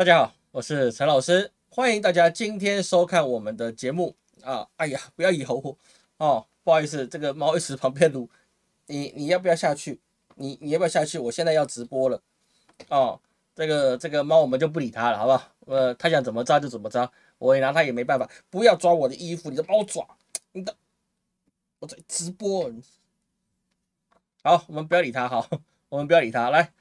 大家好，我是陈老师，欢迎大家今天收看我们的节目啊！哎呀，不要以后哦，不好意思，这个猫一直旁边撸，你你要不要下去？你你要不要下去？我现在要直播了哦，这个这个猫我们就不理它了，好不好？呃，它想怎么扎就怎么扎，我拿它也没办法。不要抓我的衣服，你的猫爪，你的，我在直播，好，我们不要理它，好，我们不要理它，来。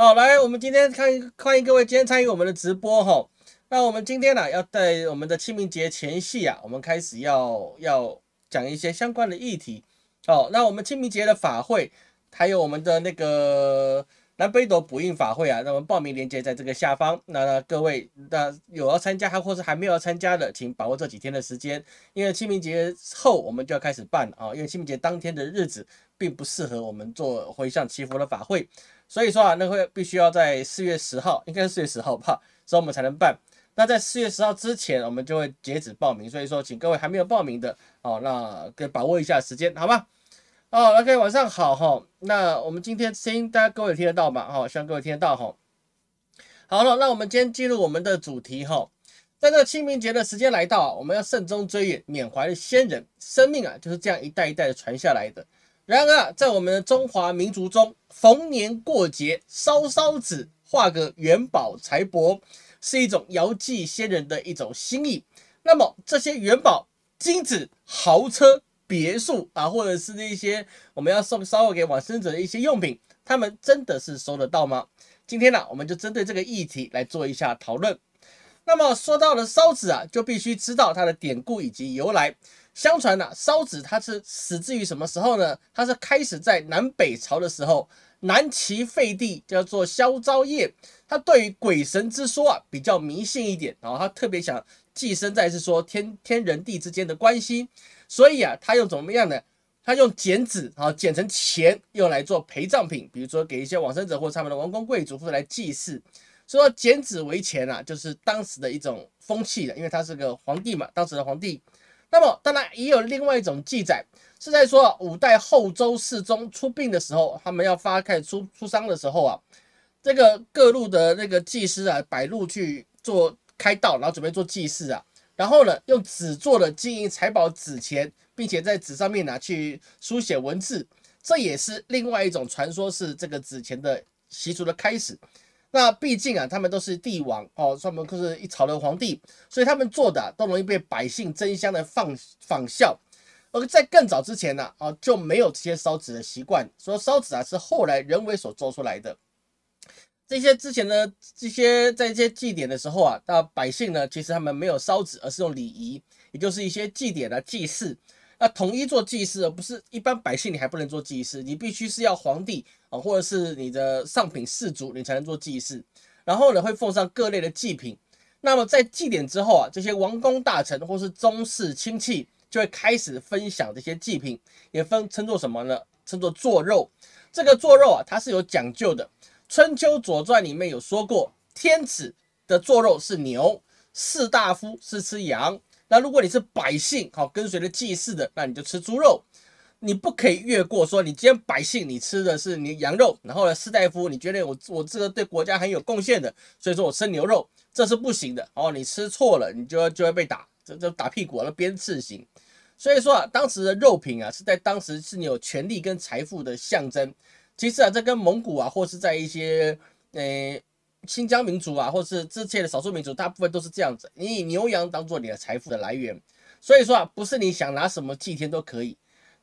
好，来，我们今天看，欢迎各位今天参与我们的直播哈。那我们今天呢，要在我们的清明节前夕啊，我们开始要要讲一些相关的议题。哦，那我们清明节的法会，还有我们的那个南北朵补印法会啊，那我们报名链接在这个下方。那各位，那有要参加，还或是还没有要参加的，请把握这几天的时间，因为清明节后我们就要开始办啊，因为清明节当天的日子并不适合我们做回向祈福的法会。所以说啊，那会必须要在四月十号，应该是四月十号吧，所以我们才能办。那在四月十号之前，我们就会截止报名。所以说，请各位还没有报名的，哦，那给把握一下时间，好吧？哦，OK，晚上好哈。那我们今天声音大家各位听得到吗？哦，希望各位听得到哈。好了，那我们今天进入我们的主题哈。在这个清明节的时间来到啊，我们要慎终追远，缅怀的先人。生命啊，就是这样一代一代的传下来的。然而，在我们的中华民族中，逢年过节烧烧纸、画个元宝财帛，是一种遥祭先人的一种心意。那么，这些元宝、金子、豪车、别墅啊，或者是那些我们要送烧给往生者的一些用品，他们真的是收得到吗？今天呢，我们就针对这个议题来做一下讨论。那么，说到了烧纸啊，就必须知道它的典故以及由来。相传呐，烧纸它是始自于什么时候呢？它是开始在南北朝的时候，南齐废帝叫做萧昭业，他对于鬼神之说啊比较迷信一点，然后他特别想寄生在是说天天人地之间的关系，所以啊，他用怎么样呢？他用剪纸啊剪成钱用来做陪葬品，比如说给一些往生者或者他们的王公贵族来祭祀，所以说剪纸为钱啊，就是当时的一种风气的，因为他是个皇帝嘛，当时的皇帝。那么当然也有另外一种记载，是在说五代后周世宗出殡的时候，他们要发开出出丧的时候啊，这个各路的那个祭师啊，摆路去做开道，然后准备做祭祀啊，然后呢用纸做的金银财宝纸钱，并且在纸上面呢去书写文字，这也是另外一种传说是这个纸钱的习俗的开始。那毕竟啊，他们都是帝王哦，他们就是一朝的皇帝，所以他们做的都容易被百姓争相的仿仿效。而在更早之前呢，啊就没有这些烧纸的习惯，说烧纸啊是后来人为所做出来的。这些之前呢，这些在一些祭典的时候啊，那百姓呢其实他们没有烧纸，而是用礼仪，也就是一些祭典啊祭祀。那统一做祭祀，而不是一般百姓你还不能做祭祀，你必须是要皇帝。啊，或者是你的上品士族，你才能做祭祀。然后呢，会奉上各类的祭品。那么在祭典之后啊，这些王公大臣或是宗室亲戚就会开始分享这些祭品，也分称作什么呢？称作做肉。这个做肉啊，它是有讲究的。春秋左传里面有说过，天子的做肉是牛，士大夫是吃羊。那如果你是百姓，好跟随着祭祀的，那你就吃猪肉。你不可以越过说，你今天百姓你吃的是你羊肉，然后呢士大夫你觉得我我这个对国家很有贡献的，所以说我吃牛肉这是不行的哦，你吃错了你就要就会被打，这这打屁股了鞭刺刑。所以说啊，当时的肉品啊是在当时是你有权利跟财富的象征。其实啊，这跟蒙古啊，或是在一些呃新疆民族啊，或是之前的少数民族，大部分都是这样子，你以牛羊当做你的财富的来源。所以说啊，不是你想拿什么祭天都可以。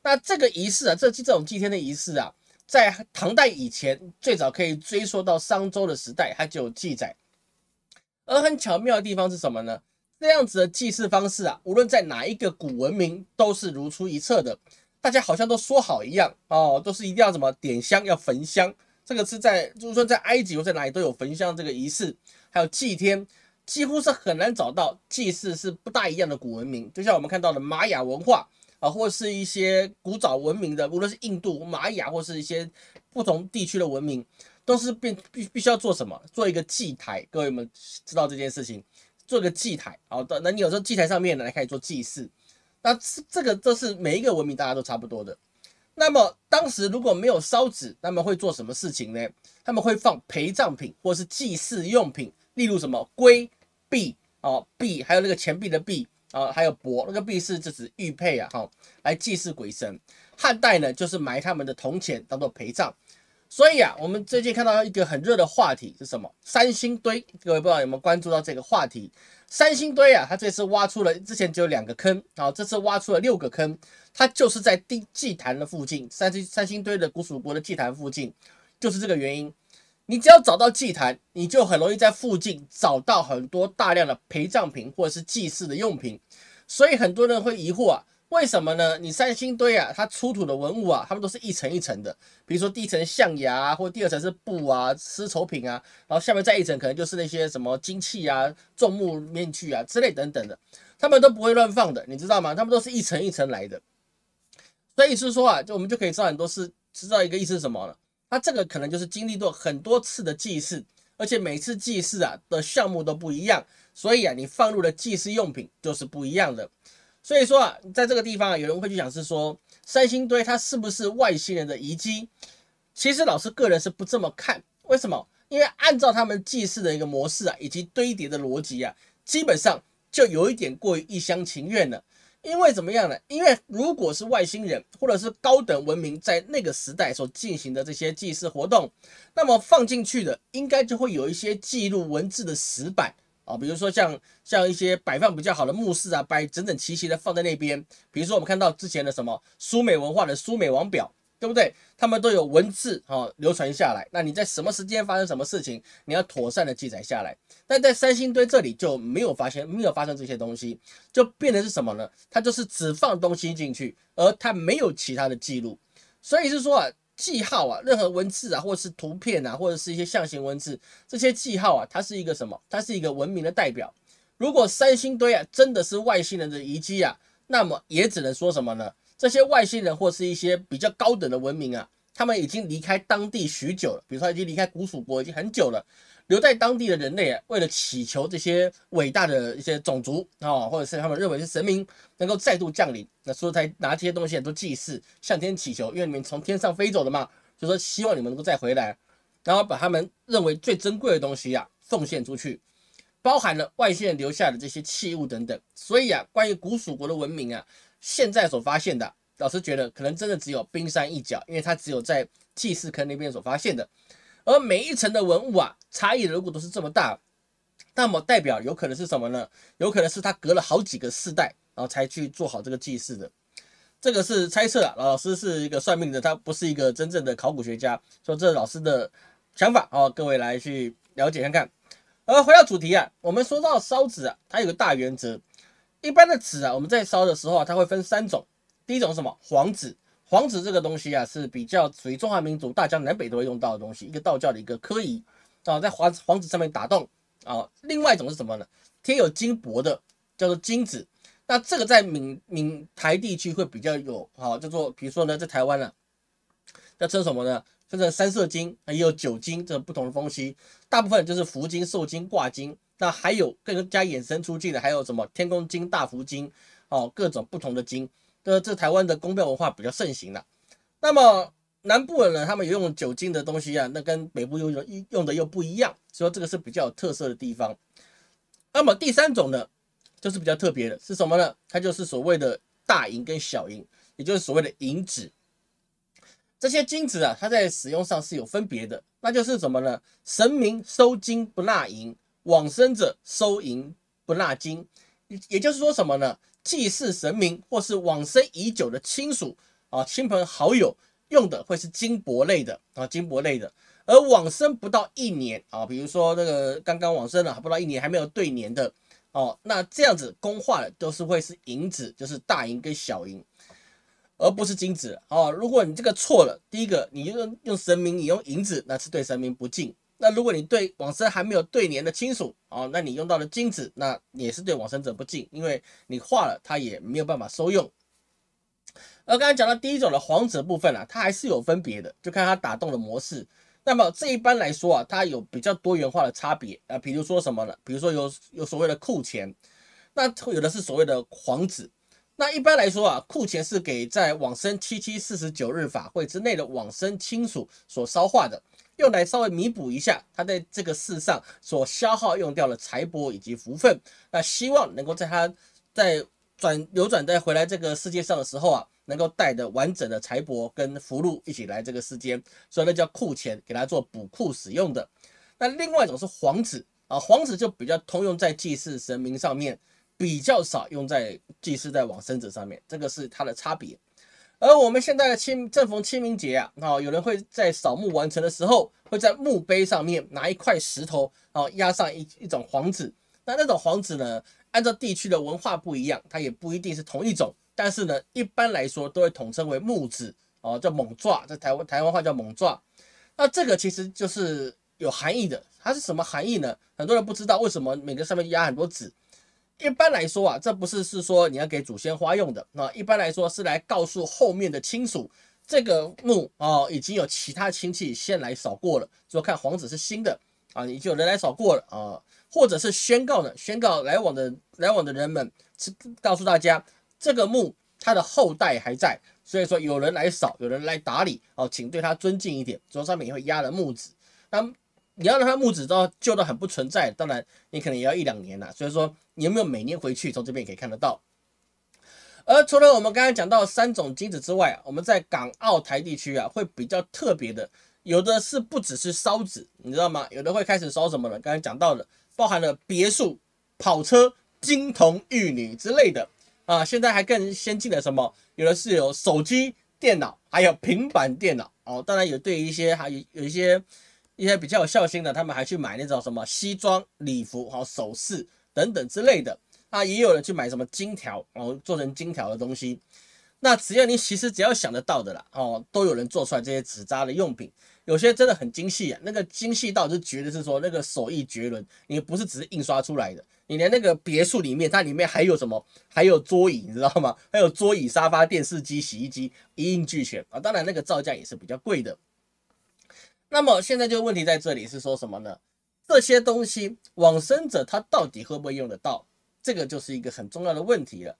那这个仪式啊，这这种祭天的仪式啊，在唐代以前，最早可以追溯到商周的时代，它就有记载。而很巧妙的地方是什么呢？这样子的祭祀方式啊，无论在哪一个古文明都是如出一辙的。大家好像都说好一样哦，都是一定要怎么点香，要焚香。这个是在，就是说在埃及或在哪里都有焚香这个仪式，还有祭天，几乎是很难找到祭祀是不大一样的古文明。就像我们看到的玛雅文化。啊，或是一些古早文明的，无论是印度、玛雅，或是一些不同地区的文明，都是必必必须要做什么？做一个祭台，各位们知道这件事情。做一个祭台，好的，那你有时候祭台上面呢，来开始做祭祀。那这这个这是每一个文明大家都差不多的。那么当时如果没有烧纸，那么会做什么事情呢？他们会放陪葬品，或是祭祀用品，例如什么龟币啊，币，还有那个钱币的币。啊，还有帛，那个币是就是玉佩啊，好来祭祀鬼神。汉代呢，就是埋他们的铜钱当做陪葬。所以啊，我们最近看到一个很热的话题是什么？三星堆，各位不知道有没有关注到这个话题？三星堆啊，它这次挖出了之前只有两个坑，啊，这次挖出了六个坑，它就是在地祭坛的附近，三星三星堆的古蜀国的祭坛附近，就是这个原因。你只要找到祭坛，你就很容易在附近找到很多大量的陪葬品或者是祭祀的用品。所以很多人会疑惑啊，为什么呢？你三星堆啊，它出土的文物啊，它们都是一层一层的。比如说第一层象牙，或第二层是布啊、丝绸品啊，然后下面再一层可能就是那些什么金器啊、重木面具啊之类等等的，他们都不会乱放的，你知道吗？他们都是一层一层来的。所以是说啊，就我们就可以知道很多事，知道一个意思是什么了。那这个可能就是经历过很多次的祭祀，而且每次祭祀啊的项目都不一样，所以啊，你放入的祭祀用品就是不一样的。所以说啊，在这个地方啊，有人会去想是说三星堆它是不是外星人的遗迹？其实老师个人是不这么看，为什么？因为按照他们祭祀的一个模式啊，以及堆叠的逻辑啊，基本上就有一点过于一厢情愿了。因为怎么样呢？因为如果是外星人或者是高等文明在那个时代所进行的这些祭祀活动，那么放进去的应该就会有一些记录文字的石板啊，比如说像像一些摆放比较好的墓室啊，摆整整齐齐的放在那边。比如说我们看到之前的什么苏美文化的苏美王表。对不对？他们都有文字啊流传下来。那你在什么时间发生什么事情，你要妥善的记载下来。但在三星堆这里就没有发现，没有发生这些东西，就变得是什么呢？它就是只放东西进去，而它没有其他的记录。所以是说啊，记号啊，任何文字啊，或者是图片啊，或者是一些象形文字，这些记号啊，它是一个什么？它是一个文明的代表。如果三星堆啊真的是外星人的遗迹啊，那么也只能说什么呢？这些外星人或是一些比较高等的文明啊，他们已经离开当地许久了。比如说，已经离开古蜀国已经很久了，留在当地的人类啊，为了祈求这些伟大的一些种族啊，或者是他们认为是神明能够再度降临，那所以才拿这些东西做祭祀，向天祈求，愿你们从天上飞走了嘛，就说希望你们能够再回来，然后把他们认为最珍贵的东西啊奉献出去，包含了外星人留下的这些器物等等。所以啊，关于古蜀国的文明啊。现在所发现的，老师觉得可能真的只有冰山一角，因为它只有在祭祀坑那边所发现的，而每一层的文物啊，差异如果都是这么大，那么代表有可能是什么呢？有可能是它隔了好几个世代，然后才去做好这个祭祀的，这个是猜测啊。老师是一个算命的，他不是一个真正的考古学家，说这是老师的想法啊，各位来去了解看看。而回到主题啊，我们说到烧纸啊，它有个大原则。一般的纸啊，我们在烧的时候啊，它会分三种。第一种什么黄纸，黄纸这个东西啊，是比较属于中华民族大江南北都会用到的东西，一个道教的一个科仪啊，在黄黄纸上面打洞啊。另外一种是什么呢？贴有金箔的叫做金纸。那这个在闽闽台地区会比较有啊，叫做比如说呢，在台湾呢，叫称什么呢？分成三色金，也有九金这不同的东西，大部分就是福金、寿金、挂金。那还有更加衍生出去的，还有什么天宫金、大福金哦，各种不同的金。那这台湾的公庙文化比较盛行了。那么南部的呢，他们有用酒精的东西啊，那跟北部用用用的又不一样，所以这个是比较有特色的地方。那么第三种呢，就是比较特别的是什么呢？它就是所谓的大银跟小银，也就是所谓的银纸。这些金子啊，它在使用上是有分别的，那就是什么呢？神明收金不纳银。往生者收银不纳金，也就是说什么呢？祭祀神明或是往生已久的亲属啊，亲朋好友用的会是金箔类的啊，金箔类的。而往生不到一年啊，比如说这个刚刚往生了还不到一年还没有对年的哦，那这样子供化的都是会是银子，就是大银跟小银，而不是金子哦。如果你这个错了，第一个你用用神明，你用银子那是对神明不敬。那如果你对往生还没有对联的亲属啊，那你用到的金子，那也是对往生者不敬，因为你化了他也没有办法收用。而刚才讲到第一种的黄纸部分啊，它还是有分别的，就看它打洞的模式。那么这一般来说啊，它有比较多元化的差别啊，比如说什么呢？比如说有有所谓的库钱，那有的是所谓的黄纸。那一般来说啊，库钱是给在往生七七四十九日法会之内的往生亲属所烧化的。用来稍微弥补一下他在这个世上所消耗用掉的财帛以及福分，那希望能够在他在转流转再回来这个世界上的时候啊，能够带着完整的财帛跟福禄一起来这个世间，所以那叫库钱，给他做补库使用的。那另外一种是黄纸啊，黄纸就比较通用在祭祀神明上面，比较少用在祭祀在往生者上面，这个是它的差别。而我们现在的清正逢清明节啊，啊，有人会在扫墓完成的时候，会在墓碑上面拿一块石头，啊，压上一一种黄纸。那那种黄纸呢，按照地区的文化不一样，它也不一定是同一种，但是呢，一般来说都会统称为墓纸，啊，叫猛抓，在台湾台湾话叫猛抓。那这个其实就是有含义的，它是什么含义呢？很多人不知道为什么每个上面压很多纸。一般来说啊，这不是是说你要给祖先花用的，那一般来说是来告诉后面的亲属，这个墓哦已经有其他亲戚先来扫过了，说看黄子是新的啊，已经有人来扫过了啊，或者是宣告呢，宣告来往的来往的人们是告诉大家这个墓它的后代还在，所以说有人来扫，有人来打理哦，请对他尊敬一点，桌上面也会压了木子，那。你要让它木子都旧到很不存在，当然你可能也要一两年了。所以说，你有没有每年回去从这边也可以看得到？而除了我们刚刚讲到三种金子之外，我们在港澳台地区啊会比较特别的，有的是不只是烧纸，你知道吗？有的会开始烧什么了？刚才讲到的，包含了别墅、跑车、金童玉女之类的啊。现在还更先进的什么？有的是有手机、电脑，还有平板电脑哦。当然有，对于一些还有有一些。一些比较有孝心的，他们还去买那种什么西装礼服、好首饰等等之类的。啊，也有人去买什么金条，然后做成金条的东西。那只要你其实只要想得到的啦，哦，都有人做出来这些纸扎的用品。有些真的很精细啊，那个精细到就绝对是说那个手艺绝伦。你不是只是印刷出来的，你连那个别墅里面，它里面还有什么？还有桌椅，你知道吗？还有桌椅、沙发、电视机、洗衣机，一应俱全啊。当然，那个造价也是比较贵的。那么现在就问题在这里是说什么呢？这些东西，往生者他到底会不会用得到？这个就是一个很重要的问题了。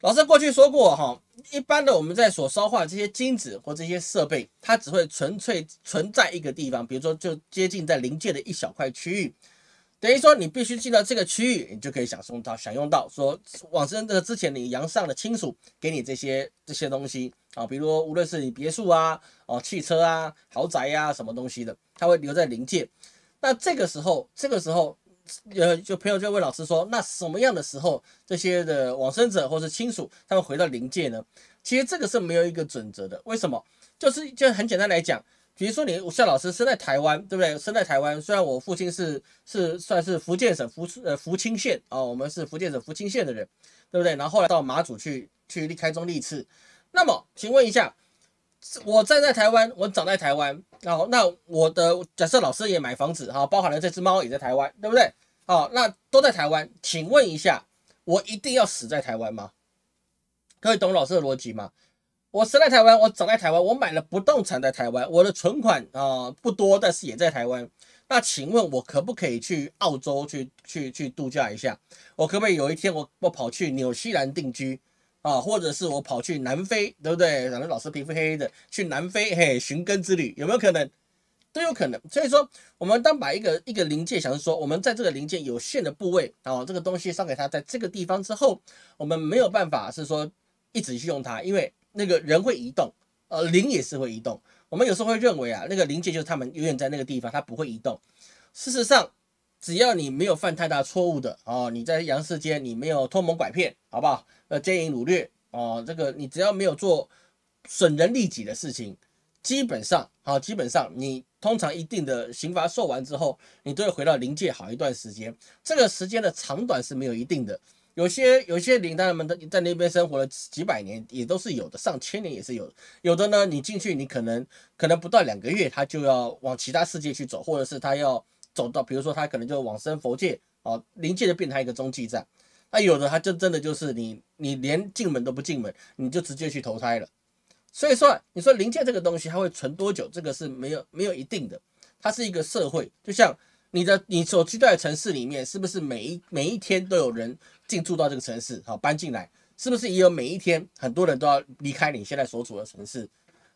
老师过去说过哈，一般的我们在所烧化这些金子或这些设备，它只会纯粹存在一个地方，比如说就接近在临界的一小块区域。等于说，你必须进到这个区域，你就可以享受到、享用到，说往生的之前你阳上的亲属给你这些这些东西啊，比如无论是你别墅啊、哦汽车啊、豪宅呀什么东西的，他会留在灵界。那这个时候，这个时候，呃，就朋友就问老师说，那什么样的时候这些的往生者或是亲属他们回到灵界呢？其实这个是没有一个准则的，为什么？就是就很简单来讲。比如说你夏老师生在台湾，对不对？生在台湾，虽然我父亲是是算是福建省福呃福清县啊，我们是福建省福清县的人，对不对？然后后来到马祖去去开宗立祠。那么请问一下，我站在台湾，我长在台湾，好，那我的假设老师也买房子哈，包含了这只猫也在台湾，对不对？好，那都在台湾，请问一下，我一定要死在台湾吗？可以懂老师的逻辑吗？我生在台湾，我长在台湾，我买了不动产在台湾，我的存款啊不多，但是也在台湾。那请问，我可不可以去澳洲去去去度假一下？我可不可以有一天，我我跑去纽西兰定居啊？或者是我跑去南非，对不对？咱们老师皮肤黑黑的，去南非嘿寻根之旅有没有可能？都有可能。所以说，我们当把一个一个零件，想说我们在这个零件有限的部位啊，这个东西上给他在这个地方之后，我们没有办法是说一直去用它，因为。那个人会移动，呃，灵也是会移动。我们有时候会认为啊，那个灵界就是他们永远在那个地方，它不会移动。事实上，只要你没有犯太大错误的哦，你在阳世间你没有偷蒙拐骗，好不好？呃，奸淫掳掠哦，这个你只要没有做损人利己的事情，基本上啊，基本上你通常一定的刑罚受完之后，你都会回到灵界好一段时间。这个时间的长短是没有一定的。有些有些灵他们都在那边生活了几百年，也都是有的，上千年也是有。有的呢，你进去，你可能可能不到两个月，他就要往其他世界去走，或者是他要走到，比如说他可能就往生佛界啊，灵界的变态一个中继站。那有的他就真的就是你你连进门都不进门，你就直接去投胎了。所以说，你说灵界这个东西它会存多久，这个是没有没有一定的。它是一个社会，就像你的你所居住的城市里面，是不是每一每一天都有人？进驻到这个城市，好搬进来，是不是也有每一天很多人都要离开你现在所处的城市？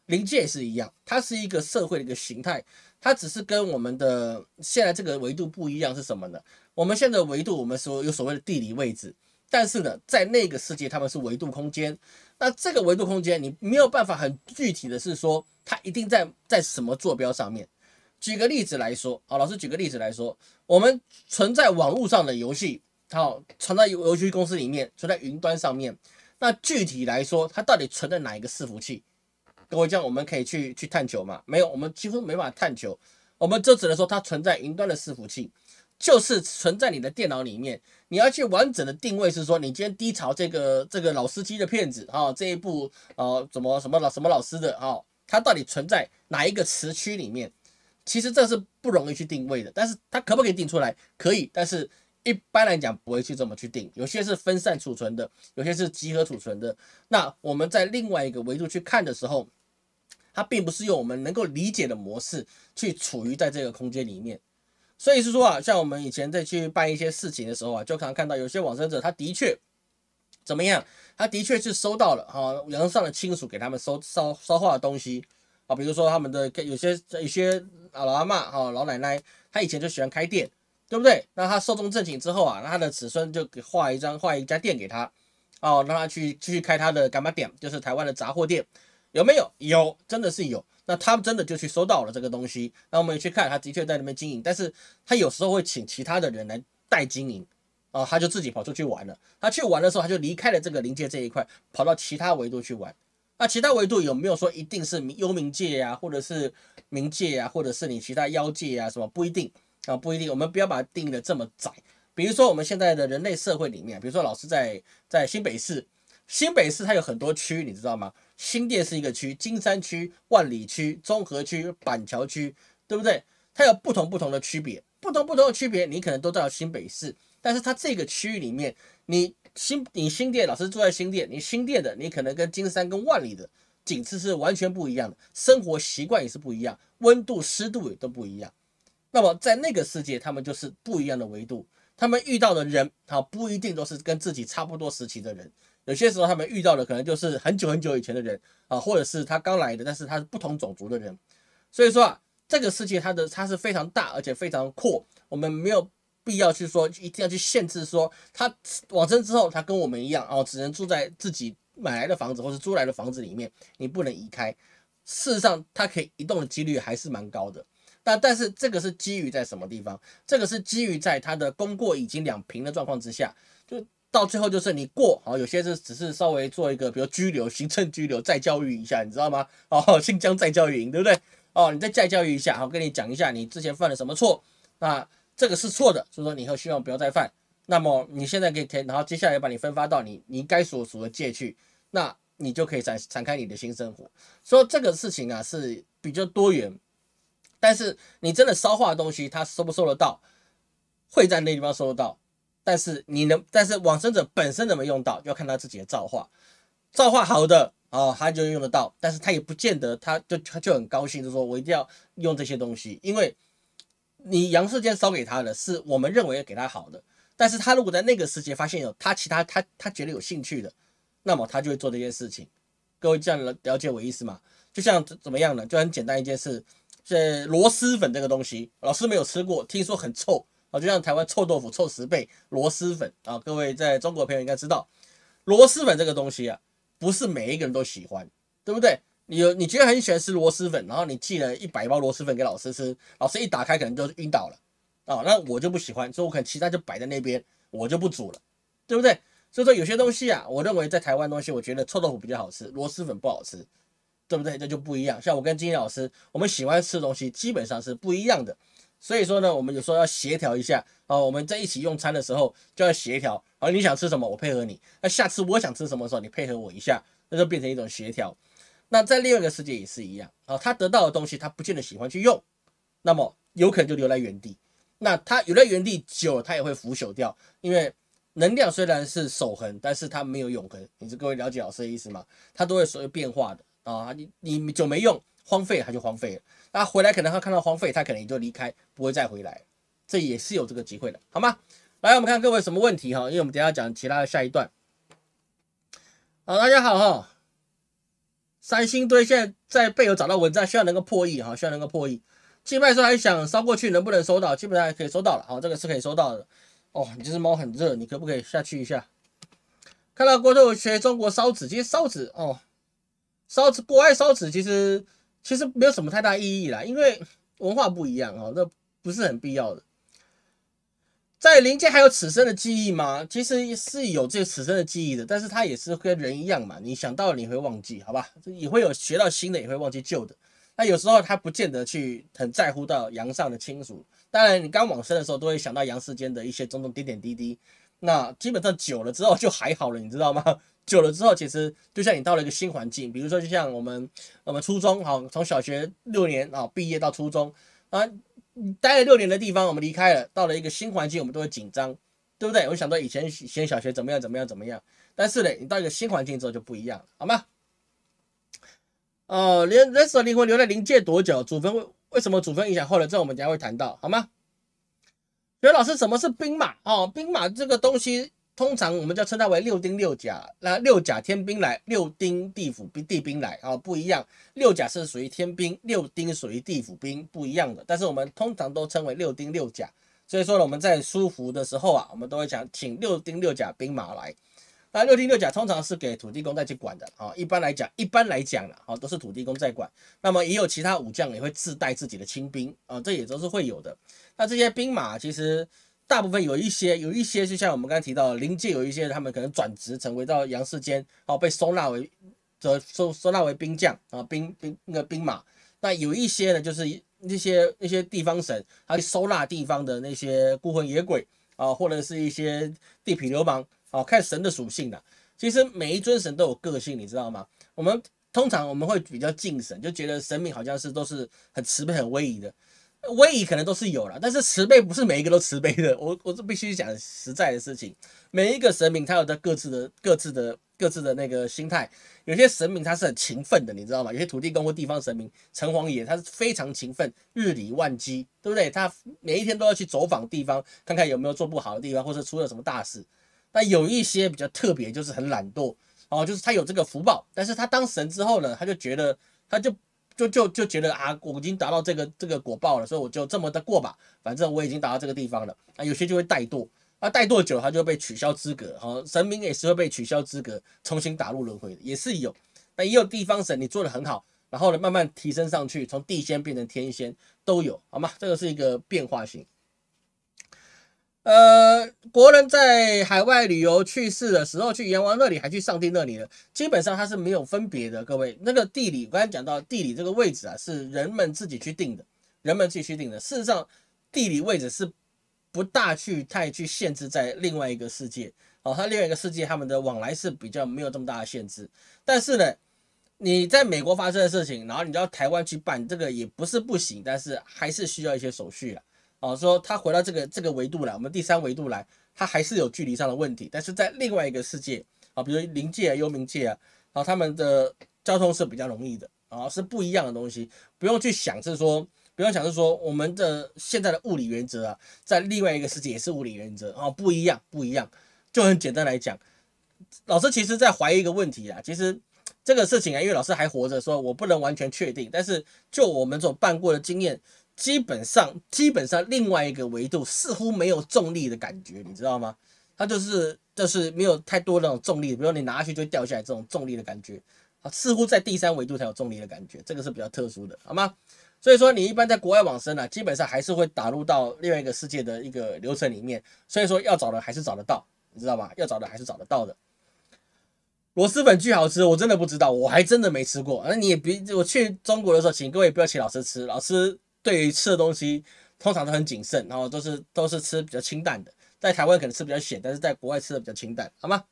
临界也是一样，它是一个社会的一个形态，它只是跟我们的现在这个维度不一样是什么呢？我们现在维度，我们说有所谓的地理位置，但是呢，在那个世界，他们是维度空间。那这个维度空间，你没有办法很具体的是说它一定在在什么坐标上面。举个例子来说，好，老师举个例子来说，我们存在网络上的游戏。好，存在游戏公司里面，存在云端上面。那具体来说，它到底存在哪一个伺服器？各位，这样我们可以去去探求嘛？没有，我们几乎没法探求，我们就只能说它存在云端的伺服器，就是存在你的电脑里面。你要去完整的定位，是说你今天低潮这个这个老司机的骗子啊，这一部呃怎么什么老什么老师的啊，它到底存在哪一个词区里面？其实这是不容易去定位的，但是它可不可以定出来？可以，但是。一般来讲不会去这么去定，有些是分散储存的，有些是集合储存的。那我们在另外一个维度去看的时候，它并不是用我们能够理解的模式去处于在这个空间里面。所以是说啊，像我们以前在去办一些事情的时候啊，就常看到有些往生者，他的确怎么样，他的确是收到了哈，阳上的亲属给他们收烧烧化的东西啊，比如说他们的有些有些啊老阿妈哈老奶奶，他以前就喜欢开店。对不对？那他寿终正寝之后啊，那他的子孙就给画一张画一家店给他，哦，让他去继续开他的干妈店，就是台湾的杂货店，有没有？有，真的是有。那他真的就去收到了这个东西。那我们也去看，他的确在那边经营，但是他有时候会请其他的人来代经营，啊，他就自己跑出去玩了。他去玩的时候，他就离开了这个灵界这一块，跑到其他维度去玩。那其他维度有没有说一定是幽冥界啊，或者是冥界啊，或者是你其他妖界啊什么？不一定。啊，不一定，我们不要把它定义的这么窄。比如说，我们现在的人类社会里面，比如说，老师在在新北市，新北市它有很多区，你知道吗？新店是一个区，金山区、万里区、中和区、板桥区，对不对？它有不同不同的区别，不同不同的区别，你可能都到新北市，但是它这个区域里面，你新你新店老师住在新店，你新店的你可能跟金山跟万里的景致是完全不一样的，生活习惯也是不一样，温度湿度也都不一样。那么在那个世界，他们就是不一样的维度，他们遇到的人，啊，不一定都是跟自己差不多时期的人，有些时候他们遇到的可能就是很久很久以前的人，啊，或者是他刚来的，但是他是不同种族的人，所以说啊，这个世界它的它是非常大，而且非常阔，我们没有必要去说一定要去限制说他往生之后他跟我们一样，哦，只能住在自己买来的房子或者租来的房子里面，你不能移开，事实上他可以移动的几率还是蛮高的。那但是这个是基于在什么地方？这个是基于在他的功过已经两平的状况之下，就到最后就是你过好，有些是只是稍微做一个，比如拘留、行政拘留、再教育一下，你知道吗？哦，新疆再教育营，对不对？哦，你再再教育一下，好，跟你讲一下你之前犯了什么错，那这个是错的，所以说你以后希望不要再犯。那么你现在可以填，然后接下来把你分发到你你该所属的界去，那你就可以展展开你的新生活。所以这个事情啊是比较多元。但是你真的烧化的东西，他收不收得到？会在那地方收得到。但是你能，但是往生者本身怎么用到，就要看他自己的造化。造化好的哦，他就用得到。但是他也不见得，他就他就很高兴，就说我一定要用这些东西。因为你阳世间烧给他的是我们认为给他好的，但是他如果在那个世界发现有他其他他他觉得有兴趣的，那么他就会做这件事情。各位这样了解我意思吗？就像怎么样呢？就很简单一件事。这螺蛳粉这个东西，老师没有吃过，听说很臭啊，就像台湾臭豆腐臭十倍。螺蛳粉啊，各位在中国朋友应该知道，螺蛳粉这个东西啊，不是每一个人都喜欢，对不对？你有你觉得很喜欢吃螺蛳粉，然后你寄了一百包螺蛳粉给老师吃，老师一打开可能就晕倒了啊。那我就不喜欢，所以我可能其他就摆在那边，我就不煮了，对不对？所以说有些东西啊，我认为在台湾东西，我觉得臭豆腐比较好吃，螺蛳粉不好吃。对不对？这就不一样。像我跟金老师，我们喜欢吃的东西基本上是不一样的。所以说呢，我们有时候要协调一下啊。我们在一起用餐的时候就要协调。好，你想吃什么，我配合你。那下次我想吃什么的时候，你配合我一下，那就变成一种协调。那在另外一个世界也是一样啊。他得到的东西，他不见得喜欢去用，那么有可能就留在原地。那他留在原地久，他也会腐朽掉。因为能量虽然是守恒，但是它没有永恒。你是各位了解老师的意思吗？它都会随着变化的。啊，你你就没用，荒废它就荒废了。那回来可能他看到荒废，他可能也就离开，不会再回来。这也是有这个机会的，好吗？来，我们看各位什么问题哈，因为我们等下讲其他的下一段。好，大家好哈。三星堆现在在被有找到文章，希望能够破译哈，希望能够破译。进麦说还想烧过去，能不能收到？基本上可以收到了，好，这个是可以收到的。哦，你这只猫很热，你可不可以下去一下？看到郭后学中国烧纸，今天烧纸哦。烧纸，国外烧纸其实其实没有什么太大意义啦，因为文化不一样哦，那不是很必要的。在灵界还有此生的记忆吗？其实是有这此生的记忆的，但是它也是跟人一样嘛，你想到了你会忘记，好吧？也会有学到新的，也会忘记旧的。那有时候他不见得去很在乎到阳上的亲属。当然，你刚往生的时候都会想到阳世间的一些种种点点滴滴，那基本上久了之后就还好了，你知道吗？久了之后，其实就像你到了一个新环境，比如说就像我们我们初中哈，从小学六年啊毕业到初中啊，待了六年的地方我们离开了，到了一个新环境，我们都会紧张，对不对？我想到以前以前小学怎么样怎么样怎么样，但是呢，你到一个新环境之后就不一样，好吗？哦，连人死灵魂留在灵界多久，祖坟为为什么祖坟影响后来，这我们等下会谈到，好吗？以老师什么是兵马哦，兵马这个东西。通常我们就称它为六丁六甲，那六甲天兵来，六丁地府兵地兵来啊，不一样。六甲是属于天兵，六丁属于地府兵，不一样的。但是我们通常都称为六丁六甲，所以说呢，我们在书服的时候啊，我们都会讲请六丁六甲兵马来。那六丁六甲通常是给土地公在去管的啊，一般来讲，一般来讲呢啊，都是土地公在管。那么也有其他武将也会自带自己的亲兵啊，这也都是会有的。那这些兵马其实。大部分有一些，有一些就像我们刚才提到，临界有一些，他们可能转职成为到阳世间哦，被收纳为，则收收纳为兵将啊，兵兵那个兵马。那有一些呢，就是那些那些地方神，他收纳地方的那些孤魂野鬼啊，或者是一些地痞流氓啊，看神的属性的。其实每一尊神都有个性，你知道吗？我们通常我们会比较敬神，就觉得神明好像是都是很慈悲、很威仪的。威仪可能都是有了，但是慈悲不是每一个都慈悲的。我我是必须讲实在的事情，每一个神明他有他各自的各自的各自的那个心态。有些神明他是很勤奋的，你知道吗？有些土地公或地方神明、城隍爷，他是非常勤奋，日理万机，对不对？他每一天都要去走访地方，看看有没有做不好的地方，或者出了什么大事。那有一些比较特别，就是很懒惰哦，就是他有这个福报，但是他当神之后呢，他就觉得他就。就就就觉得啊，我已经达到这个这个果报了，所以我就这么的过吧，反正我已经达到这个地方了。啊，有些就会怠惰，啊怠惰久了他就被取消资格，哈，神明也是会被取消资格，重新打入轮回，也是有。那也有地方神你做的很好，然后呢慢慢提升上去，从地仙变成天仙都有，好吗？这个是一个变化型。呃，国人在海外旅游去世的时候，去阎王那里，还去上帝那里呢，基本上他是没有分别的，各位。那个地理，我刚讲到地理这个位置啊，是人们自己去定的，人们自己去定的。事实上，地理位置是不大去太去限制在另外一个世界哦。他另外一个世界，他们的往来是比较没有这么大的限制。但是呢，你在美国发生的事情，然后你到台湾去办这个也不是不行，但是还是需要一些手续啊。啊，说他回到这个这个维度来，我们第三维度来，他还是有距离上的问题。但是在另外一个世界啊，比如灵界、啊、幽冥界啊，然后他们的交通是比较容易的啊，是不一样的东西，不用去想，是说不用想，是说我们的现在的物理原则啊，在另外一个世界也是物理原则啊，不一样，不一样，就很简单来讲，老师其实在怀疑一个问题啊，其实这个事情啊，因为老师还活着，说我不能完全确定，但是就我们所办过的经验。基本上，基本上另外一个维度似乎没有重力的感觉，你知道吗？它就是就是没有太多那种重力，比如你拿去就会掉下来这种重力的感觉，啊，似乎在第三维度才有重力的感觉，这个是比较特殊的，好吗？所以说你一般在国外往生呢，基本上还是会打入到另外一个世界的一个流程里面，所以说要找的还是找得到，你知道吗？要找的还是找得到的。螺蛳粉巨好吃，我真的不知道，我还真的没吃过。那你也别我去中国的时候，请各位不要请老师吃，老师。对于吃的东西，通常都很谨慎，然后都是都是吃比较清淡的。在台湾可能吃比较咸，但是在国外吃的比较清淡，好吗？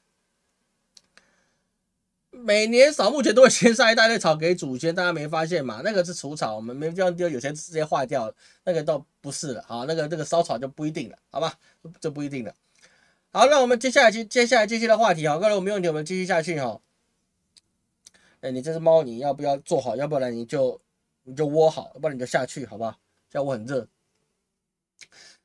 每年扫墓前都会先杀一大堆草给祖先，大家没发现吗？那个是除草，我们没地方丢，有些直接坏掉了，那个倒不是了。好，那个那个烧草就不一定了，好吧？就不一定了。好，那我们接下来接接下来继续的话题，好，各位如果没有问题，我们继续下去哈。哎，你这只猫，你要不要做好？要不然你就。你就窝好，不然你就下去，好不好？下午很热。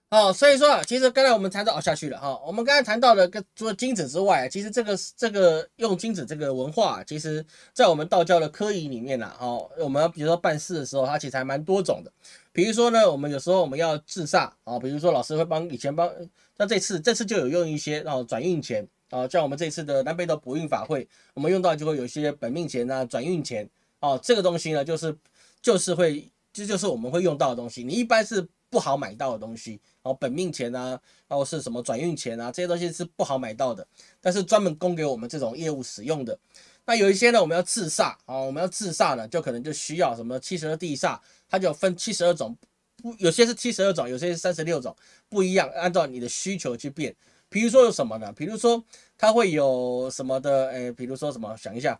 好，所以说，其实刚才我们谈到啊，下去了哈。我们刚才谈到的跟了金子之外，其实这个这个用金子这个文化，其实在我们道教的科仪里面呐，哈，我们比如说办事的时候，它其实还蛮多种的。比如说呢，我们有时候我们要治煞啊，比如说老师会帮，以前帮，像这次这次就有用一些哦转运钱啊，像我们这次的南北道博运法会，我们用到就会有一些本命钱啊、转运钱哦，这个东西呢就是。就是会，这就是我们会用到的东西。你一般是不好买到的东西，然后本命钱啊，然后是什么转运钱啊，这些东西是不好买到的。但是专门供给我们这种业务使用的。那有一些呢，我们要自煞啊，我们要自煞呢，就可能就需要什么七十二地煞，它就分七十二种，不有些是七十二种，有些是三十六种，不一样，按照你的需求去变。比如说有什么呢？比如说它会有什么的？哎，比如说什么？想一下，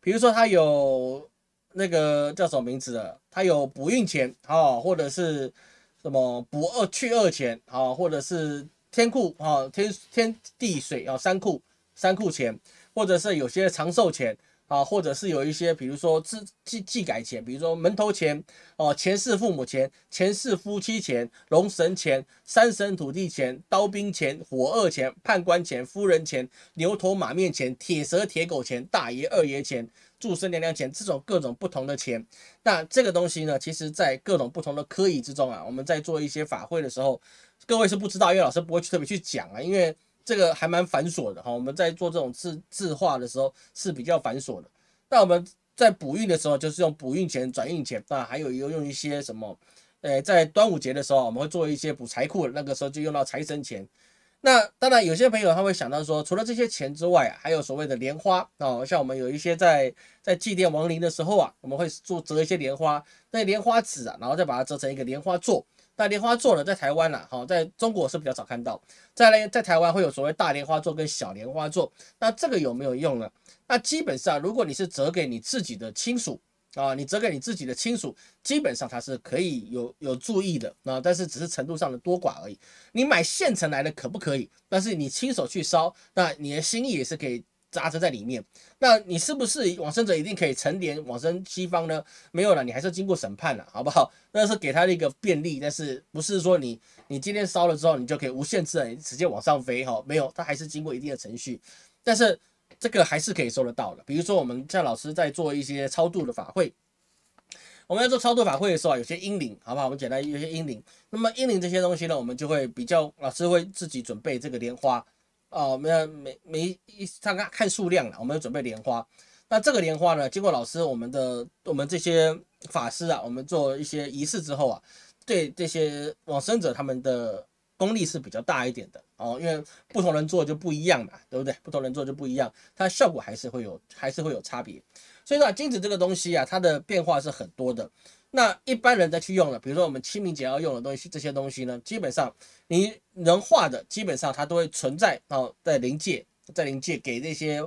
比如说它有。那个叫什么名字的？它有补运钱啊，或者是什么补恶去恶钱啊，或者是天库啊，天天地水啊，三库三库钱，或者是有些长寿钱啊，或者是有一些，比如说祭祭祭改钱，比如说门头钱哦，前世父母钱，前世夫妻钱，龙神钱，三神土地钱，刀兵钱，火二钱，判官钱，夫人钱，牛头马面钱，铁蛇铁狗钱，大爷二爷钱。祝生娘娘钱，这种各种不同的钱，那这个东西呢，其实在各种不同的科仪之中啊，我们在做一些法会的时候，各位是不知道，因为老师不会去特别去讲啊，因为这个还蛮繁琐的哈。我们在做这种字字画的时候是比较繁琐的。那我们在补运的时候，就是用补运钱、转运钱，那还有用一些什么？诶，在端午节的时候，我们会做一些补财库，那个时候就用到财神钱。那当然，有些朋友他会想到说，除了这些钱之外啊，还有所谓的莲花哦，像我们有一些在在祭奠亡灵的时候啊，我们会做折一些莲花，那莲花纸啊，然后再把它折成一个莲花座。那莲花座呢，在台湾啦，好，在中国是比较少看到。在在台湾会有所谓大莲花座跟小莲花座，那这个有没有用呢？那基本上，如果你是折给你自己的亲属。啊，你折给你自己的亲属，基本上他是可以有有注意的啊，但是只是程度上的多寡而已。你买现成来的可不可以？但是你亲手去烧，那你的心意也是可以扎着在里面。那你是不是往生者一定可以成年往生西方呢？没有了，你还是经过审判了，好不好？那是给他的一个便利，但是不是说你你今天烧了之后，你就可以无限制直接往上飞哈？没有，他还是经过一定的程序，但是。这个还是可以收得到的。比如说，我们像老师在做一些超度的法会，我们在做超度法会的时候啊，有些阴灵，好不好？我们简单有些阴灵。那么阴灵这些东西呢，我们就会比较，老师会自己准备这个莲花，哦，没有，没没，他看看数量了。我们准备莲花，那这个莲花呢，经过老师我们的我们这些法师啊，我们做一些仪式之后啊，对这些往生者他们的。功力是比较大一点的哦，因为不同人做就不一样嘛，对不对？不同人做就不一样，它效果还是会有，还是会有差别。所以啊，金子这个东西啊，它的变化是很多的。那一般人在去用的，比如说我们清明节要用的东西，这些东西呢，基本上你能化的，基本上它都会存在哦，在灵界，在灵界给那些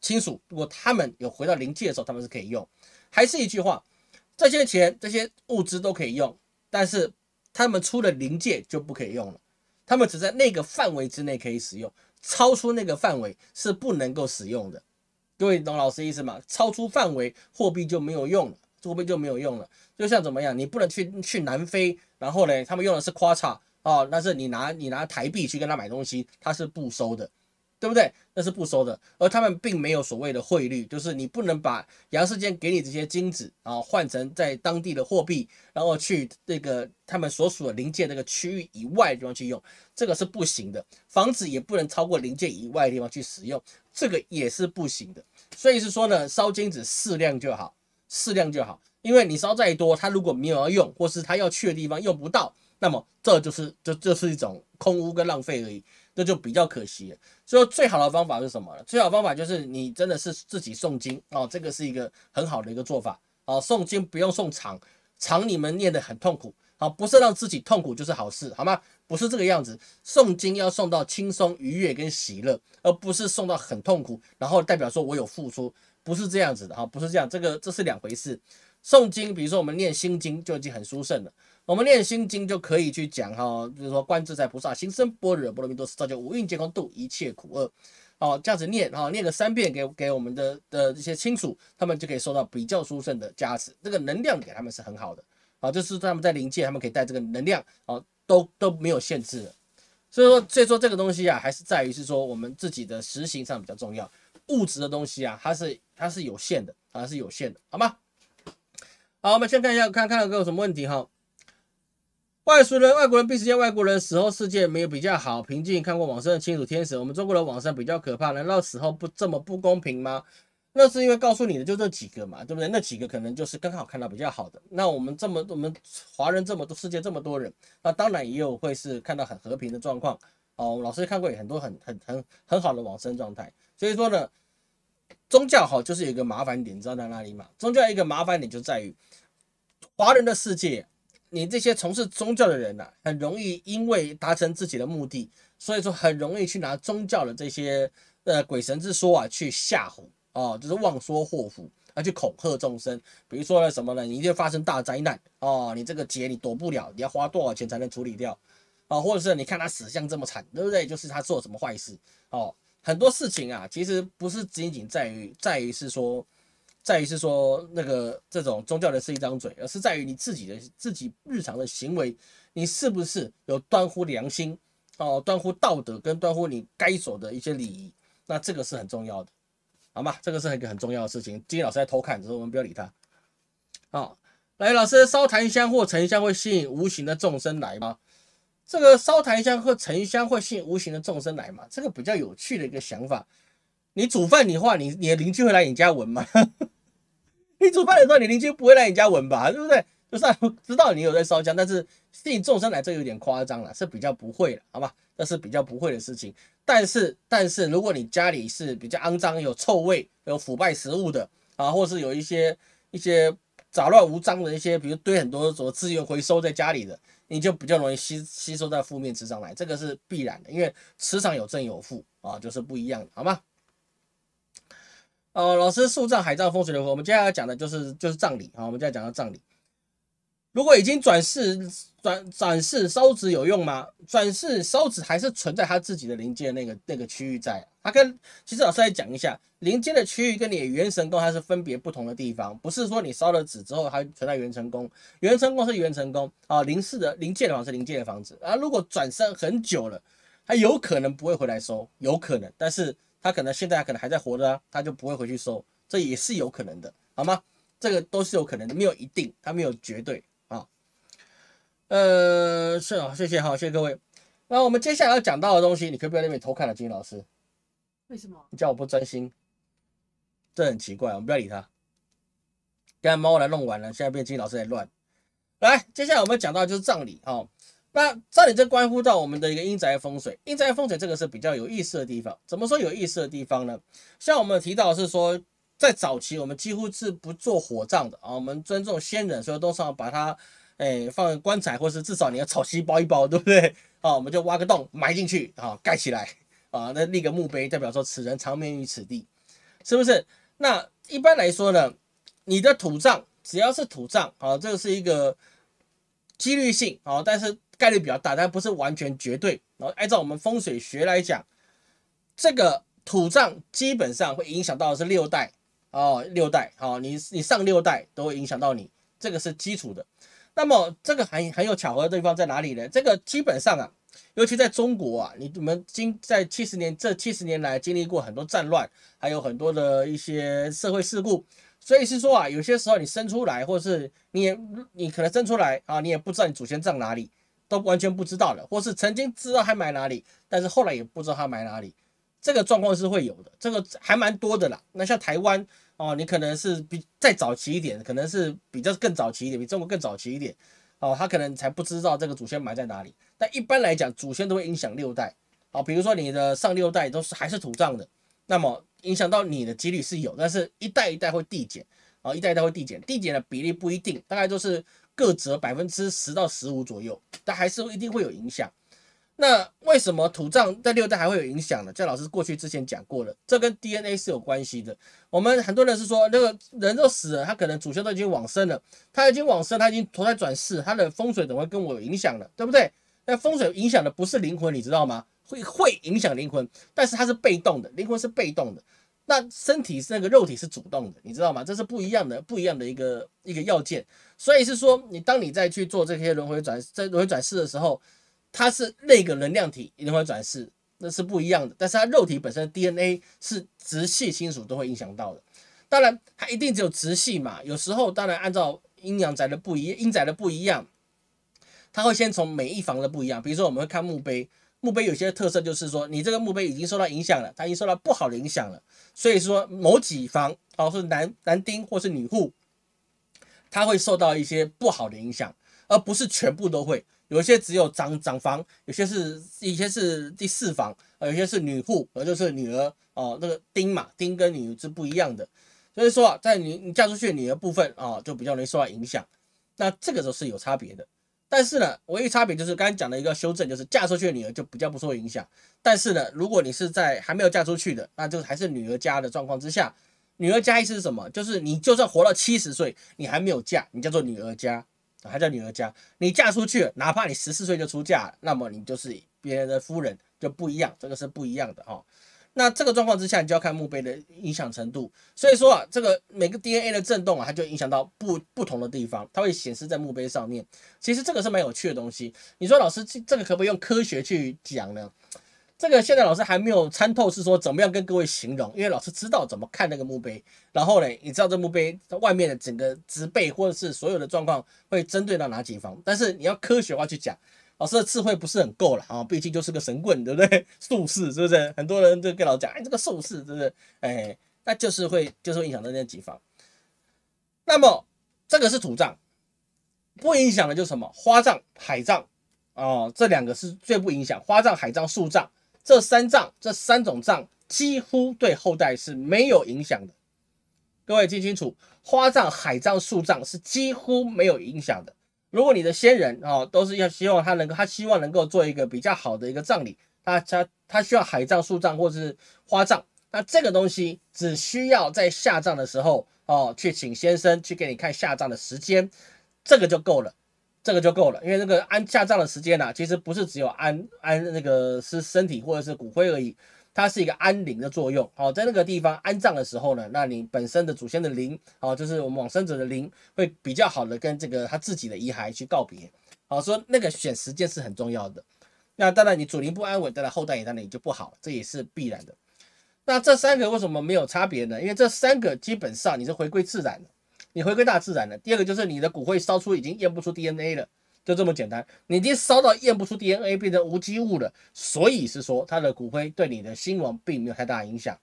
亲属。如果他们有回到灵界的时候，他们是可以用。还是一句话，这些钱、这些物资都可以用，但是他们出了灵界就不可以用了。他们只在那个范围之内可以使用，超出那个范围是不能够使用的。各位懂老师意思吗？超出范围货币就没有用了，货币就没有用了。就像怎么样，你不能去去南非，然后呢，他们用的是夸嚓啊，但是你拿你拿台币去跟他买东西，他是不收的。对不对？那是不收的，而他们并没有所谓的汇率，就是你不能把杨世坚给你这些金子啊，换成在当地的货币，然后去这个他们所属的临界那个区域以外的地方去用，这个是不行的。房子也不能超过临界以外的地方去使用，这个也是不行的。所以是说呢，烧金子适量就好，适量就好，因为你烧再多，他如果没有要用，或是他要去的地方用不到，那么这就是就就是一种空屋跟浪费而已。这就比较可惜。了。所以最好的方法是什么呢？最好方法就是你真的是自己诵经啊，这个是一个很好的一个做法啊。诵经不用诵长，长你们念得很痛苦啊，不是让自己痛苦就是好事，好吗？不是这个样子，诵经要诵到轻松愉悦跟喜乐，而不是诵到很痛苦，然后代表说我有付出，不是这样子的哈，不是这样，这个这是两回事。诵经，比如说我们念心经就已经很殊胜了。我们念心经就可以去讲哈，比如说观自在菩萨，行深般若波罗蜜多时，照见五蕴皆空，度一切苦厄。哦，这样子念哈，念个三遍给给我们的的一些亲属，他们就可以收到比较殊胜的加持，这个能量给他们是很好的。哦，就是他们在灵界，他们可以带这个能量，哦，都都没有限制。所以说，所以说这个东西啊，还是在于是说我们自己的实行上比较重要。物质的东西啊，它是它是有限的啊，是有限的，好吗？好，我们先看一下，看看有没有什么问题哈。外族人、外国人、毕世外国人死后世界没有比较好、平静，看过往生的亲属天使。我们中国的往生比较可怕，难道死后不这么不公平吗？那是因为告诉你的就这几个嘛，对不对？那几个可能就是刚好看到比较好的。那我们这么我们华人这么多，世界这么多人，那当然也有会是看到很和平的状况。哦，老师看过很多很很很很好的往生状态。所以说呢，宗教哈就是有一个麻烦点，你知道在哪里吗？宗教一个麻烦点就在于华人的世界。你这些从事宗教的人呐，很容易因为达成自己的目的，所以说很容易去拿宗教的这些呃鬼神之说啊，去吓唬啊，就是妄说祸福啊，去恐吓众生。比如说了什么呢？你一定发生大灾难啊，你这个劫你躲不了，你要花多少钱才能处理掉啊？或者是你看他死相这么惨，对不对？就是他做什么坏事哦？很多事情啊，其实不是仅仅在于在于是说。在于是说那个这种宗教的是一张嘴，而是在于你自己的自己日常的行为，你是不是有端乎良心哦，端乎道德跟端乎你该守的一些礼仪，那这个是很重要的，好吗？这个是一个很重要的事情。今天老师在偷看，只是我们不要理他。好，来老师，烧檀香或沉香会吸引无形的众生来吗？这个烧檀香或沉香会吸引无形的众生来吗？这个比较有趣的一个想法。你煮饭的话，你你的邻居会来你家闻吗？你煮饭的时候你邻居不会来你家闻吧？对不对？就算 知道你有在烧香，但是吸引众生来这有点夸张了，是比较不会的，好吧？这是比较不会的事情。但是但是如果你家里是比较肮脏有臭味有腐败食物的啊，或是有一些一些杂乱无章的一些，比如堆很多什么资源回收在家里的，你就比较容易吸吸收在负面磁场来，这个是必然的，因为磁场有正有负啊，就是不一样好吗？哦，老师，树葬、海葬、风水流火，我们接下来讲的就是就是葬礼。好，我们接下来讲到葬礼。如果已经转世，转转世烧纸有用吗？转世烧纸还是存在他自己的灵界那个那个区域在。他跟其实老师来讲一下，灵界的区域跟你元神宫它是分别不同的地方，不是说你烧了纸之后还存在元神宫。元神宫是元神宫啊，灵界的灵界的房是灵界的房子。而如果转生很久了，他有可能不会回来收，有可能，但是。他可能现在可能还在活着啊，他就不会回去收，这也是有可能的，好吗？这个都是有可能，的，没有一定，他没有绝对啊。呃，是啊，谢谢哈，谢谢各位。那我们接下来要讲到的东西，你可不要那边偷看了，金老师。为什么？你叫我不专心，这很奇怪，我们不要理他。刚才猫来弄完了，现在变金老师在乱。来，接下来我们要讲到就是葬礼啊。那这里就关乎到我们的一个阴宅风水，阴宅风水这个是比较有意思的地方。怎么说有意思的地方呢？像我们提到是说，在早期我们几乎是不做火葬的啊，我们尊重先人，所以都要把它哎放棺材，或是至少你要草席包一包，对不对？啊，我们就挖个洞埋进去啊，盖起来啊，那立个墓碑，代表说此人长眠于此地，是不是？那一般来说呢，你的土葬只要是土葬啊，这个是一个几率性啊，但是。概率比较大，但不是完全绝对。然后按照我们风水学来讲，这个土葬基本上会影响到的是六代哦，六代。哦，你你上六代都会影响到你，这个是基础的。那么这个很很有巧合的地方在哪里呢？这个基本上啊，尤其在中国啊，你你们经在七十年这七十年来经历过很多战乱，还有很多的一些社会事故，所以是说啊，有些时候你生出来，或者是你也你可能生出来啊，你也不知道你祖先葬哪里。都完全不知道了，或是曾经知道他埋哪里，但是后来也不知道他埋哪里，这个状况是会有的，这个还蛮多的啦。那像台湾哦，你可能是比再早期一点，可能是比较更早期一点，比中国更早期一点哦，他可能才不知道这个祖先埋在哪里。但一般来讲，祖先都会影响六代，好，比如说你的上六代都是还是土葬的，那么影响到你的几率是有，但是一代一代会递减啊，一代一代会递减，递减的比例不一定，大概就是。各折百分之十到十五左右，但还是一定会有影响。那为什么土葬在六代还会有影响呢？在老师过去之前讲过了，这跟 DNA 是有关系的。我们很多人是说那个人都死了，他可能祖先都已经往生了，他已经往生，他已经投胎转世，他的风水怎么会跟我有影响了，对不对？那风水影响的不是灵魂，你知道吗？会会影响灵魂，但是它是被动的，灵魂是被动的。那身体是那个肉体是主动的，你知道吗？这是不一样的，不一样的一个一个要件。所以是说，你当你在去做这些轮回转、这轮回转世的时候，它是那个能量体轮回转世，那是不一样的。但是它肉体本身的 DNA 是直系亲属都会影响到的。当然，它一定只有直系嘛。有时候，当然按照阴阳宅的不一、阴宅的不一样，它会先从每一房的不一样。比如说，我们会看墓碑。墓碑有些特色就是说，你这个墓碑已经受到影响了，它已经受到不好的影响了。所以说某几房哦，是男男丁或是女户，他会受到一些不好的影响，而不是全部都会。有一些只有长长房，有些是一些是第四房，呃，有些是女户，而就是女儿哦，那个丁嘛，丁跟女是不一样的。所以说啊，在女嫁出去女儿部分啊，就比较容易受到影响。那这个都是有差别的。但是呢，唯一差别就是刚刚讲的一个修正，就是嫁出去的女儿就比较不受影响。但是呢，如果你是在还没有嫁出去的，那就还是女儿家的状况之下。女儿家意思是什么？就是你就算活到七十岁，你还没有嫁，你叫做女儿家还叫女儿家。你嫁出去，哪怕你十四岁就出嫁，那么你就是别人的夫人就不一样，这个是不一样的哈。那这个状况之下，你就要看墓碑的影响程度。所以说啊，这个每个 DNA 的震动啊，它就影响到不不同的地方，它会显示在墓碑上面。其实这个是蛮有趣的东西。你说老师这这个可不可以用科学去讲呢？这个现在老师还没有参透，是说怎么样跟各位形容。因为老师知道怎么看那个墓碑，然后呢，你知道这墓碑外面的整个植被或者是所有的状况会针对到哪几方，但是你要科学化去讲。老师的智慧不是很够了啊，毕竟就是个神棍，对不对？术士是不是？很多人就跟老师讲，哎，这个术士是不是？哎，那就是会，就是会影响到那几方。那么这个是土葬，不影响的就什么花葬、海葬啊，这两个是最不影响。花葬、海葬、树葬这三葬这三种葬几乎对后代是没有影响的。各位听清楚，花葬、海葬、树葬是几乎没有影响的。如果你的先人啊，都是要希望他能够，他希望能够做一个比较好的一个葬礼，他他他需要海葬、树葬或者是花葬，那这个东西只需要在下葬的时候哦，去请先生去给你看下葬的时间，这个就够了，这个就够了，因为那个安下葬的时间呐，其实不是只有安安那个是身体或者是骨灰而已。它是一个安灵的作用，好，在那个地方安葬的时候呢，那你本身的祖先的灵，好，就是我们往生者的灵，会比较好的跟这个他自己的遗骸去告别，好，说那个选时间是很重要的。那当然你祖灵不安稳，当然后代也当然也就不好，这也是必然的。那这三个为什么没有差别呢？因为这三个基本上你是回归自然的，你回归大自然的。第二个就是你的骨灰烧出已经验不出 DNA 了。就这么简单，你已经烧到验不出 DNA，变成无机物了。所以是说，他的骨灰对你的新亡并没有太大影响。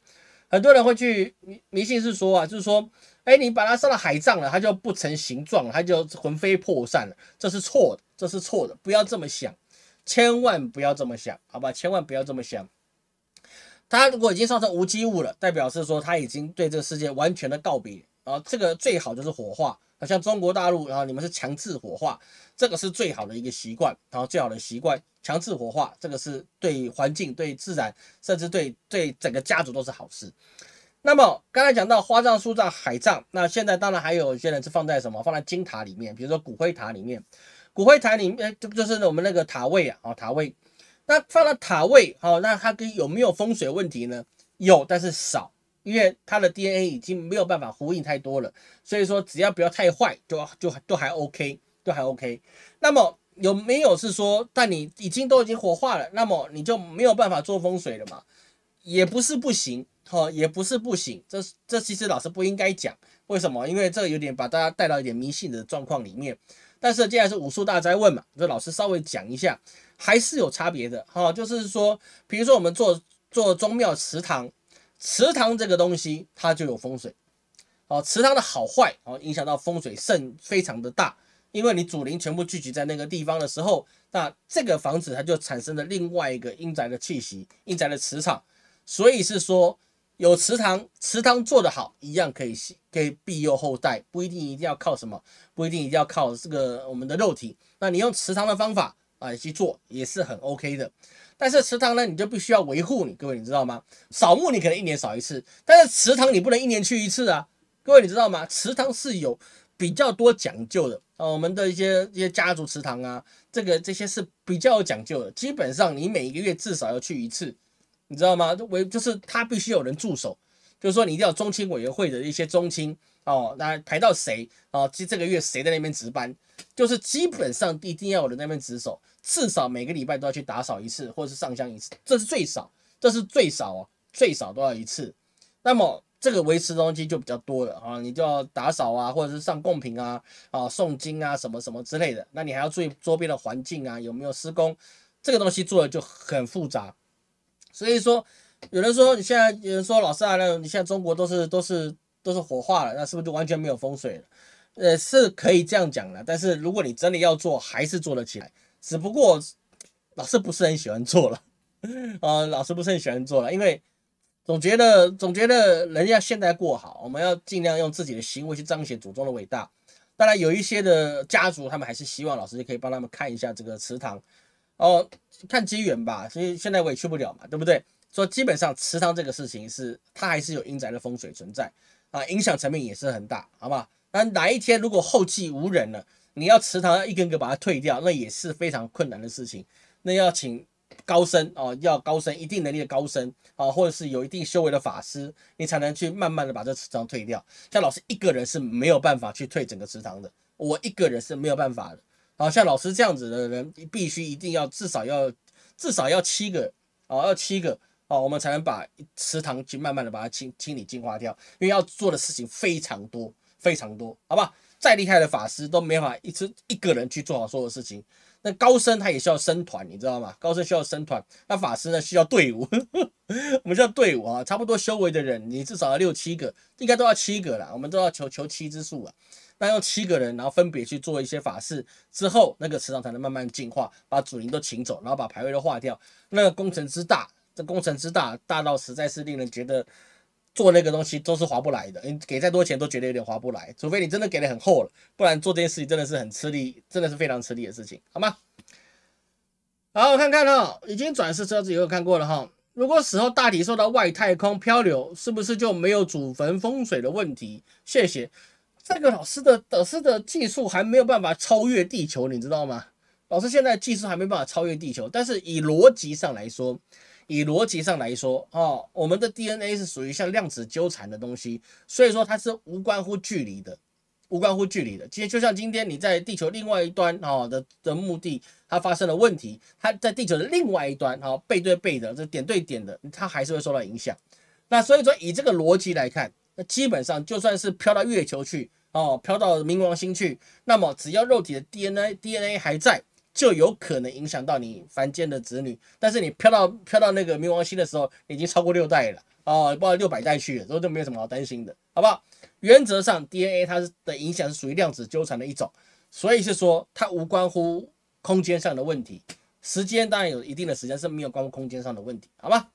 很多人会去迷信，是说啊，就是说，哎，你把它烧到海葬了，它就不成形状了，它就魂飞魄散了。这是错的，这是错的，不要这么想，千万不要这么想，好吧，千万不要这么想。他如果已经烧成无机物了，代表是说他已经对这个世界完全的告别。啊，这个最好就是火化。啊，像中国大陆，然后你们是强制火化，这个是最好的一个习惯，然后最好的习惯，强制火化，这个是对环境、对自然，甚至对对整个家族都是好事。那么刚才讲到花葬、树葬、海葬，那现在当然还有一些人是放在什么？放在金塔里面，比如说骨灰塔里面，骨灰塔里面，这就就是我们那个塔位啊，啊塔位。那放到塔位，好，那它跟有没有风水问题呢？有，但是少。因为他的 DNA 已经没有办法呼应太多了，所以说只要不要太坏，就就都还 OK，都还 OK。那么有没有是说，但你已经都已经火化了，那么你就没有办法做风水了嘛？也不是不行，哈，也不是不行。这这其实老师不应该讲，为什么？因为这个有点把大家带到一点迷信的状况里面。但是既然是武术大灾问嘛，这老师稍微讲一下，还是有差别的哈。就是说，比如说我们做做宗庙祠堂。池塘这个东西，它就有风水。哦，池塘的好坏，哦，影响到风水甚非常的大。因为你祖灵全部聚集在那个地方的时候，那这个房子它就产生了另外一个阴宅的气息、阴宅的磁场。所以是说，有池塘，池塘做得好，一样可以可以庇佑后代，不一定一定要靠什么，不一定一定要靠这个我们的肉体。那你用池塘的方法啊去做，也是很 OK 的。但是池塘呢，你就必须要维护。你各位，你知道吗？扫墓你可能一年扫一次，但是池塘你不能一年去一次啊。各位，你知道吗？池塘是有比较多讲究的啊。我们的一些一些家族祠堂啊，这个这些是比较有讲究的。基本上你每个月至少要去一次，你知道吗？为就是他必须有人驻守，就是说你一定要中青委员会的一些中亲哦，那排到谁哦，即这个月谁在那边值班？就是基本上一定要有人那边值守。至少每个礼拜都要去打扫一次，或者是上香一次，这是最少，这是最少哦，最少都要一次。那么这个维持东西就比较多了啊，你就要打扫啊，或者是上供品啊，啊诵经啊，什么什么之类的。那你还要注意周边的环境啊，有没有施工，这个东西做的就很复杂。所以说，有人说你现在有人说老师啊，那你现在中国都是都是都是火化了，那是不是就完全没有风水了？呃，是可以这样讲的，但是如果你真的要做，还是做得起来。只不过老师不是很喜欢做了，啊，老师不是很喜欢做了，因为总觉得总觉得人家现在过好，我们要尽量用自己的行为去彰显祖宗的伟大。当然有一些的家族，他们还是希望老师就可以帮他们看一下这个祠堂，哦，看机缘吧。所以现在我也去不了嘛，对不对？所以基本上祠堂这个事情是它还是有阴宅的风水存在啊，影响层面也是很大，好不好？那哪一天如果后继无人了？你要池塘要一根根把它退掉，那也是非常困难的事情。那要请高僧哦，要高僧一定能力的高僧啊，或者是有一定修为的法师，你才能去慢慢的把这池塘退掉。像老师一个人是没有办法去退整个池塘的，我一个人是没有办法的。啊，像老师这样子的人，必须一定要至少要至少要七个哦，要七个哦，我们才能把池塘去慢慢的把它清清理净化掉，因为要做的事情非常多非常多，好不好？再厉害的法师都没法一次一个人去做好所有事情。那高僧他也需要生团，你知道吗？高僧需要生团，那法师呢需要队伍，我们叫队伍啊，差不多修为的人，你至少要六七个，应该都要七个了，我们都要求求七之数啊。那用七个人，然后分别去做一些法事，之后那个磁场才能慢慢进化，把主灵都请走，然后把排位都化掉。那个工程之大，这工程之大，大到实在是令人觉得。做那个东西都是划不来的，你给再多钱都觉得有点划不来，除非你真的给的很厚了，不然做这件事情真的是很吃力，真的是非常吃力的事情，好吗？好，我看看哈，已经转世，车子有没有看过了哈？如果死后大体受到外太空漂流，是不是就没有祖坟风水的问题？谢谢，这个老师的老师的技术还没有办法超越地球，你知道吗？老师现在技术还没办法超越地球，但是以逻辑上来说。以逻辑上来说，哦，我们的 DNA 是属于像量子纠缠的东西，所以说它是无关乎距离的，无关乎距离的。其实就像今天你在地球另外一端，啊的的目的，它发生了问题，它在地球的另外一端，哦背对背的，这点对点的，它还是会受到影响。那所以说以这个逻辑来看，那基本上就算是飘到月球去，哦飘到冥王星去，那么只要肉体的 DNA DNA 还在。就有可能影响到你凡间的子女，但是你飘到飘到那个冥王星的时候，已经超过六代了哦，不知到六百代去了，后就没有什么好担心的，好不好？原则上，DNA 它是的影响是属于量子纠缠的一种，所以是说它无关乎空间上的问题，时间当然有一定的时间是没有关乎空间上的问题，好吧？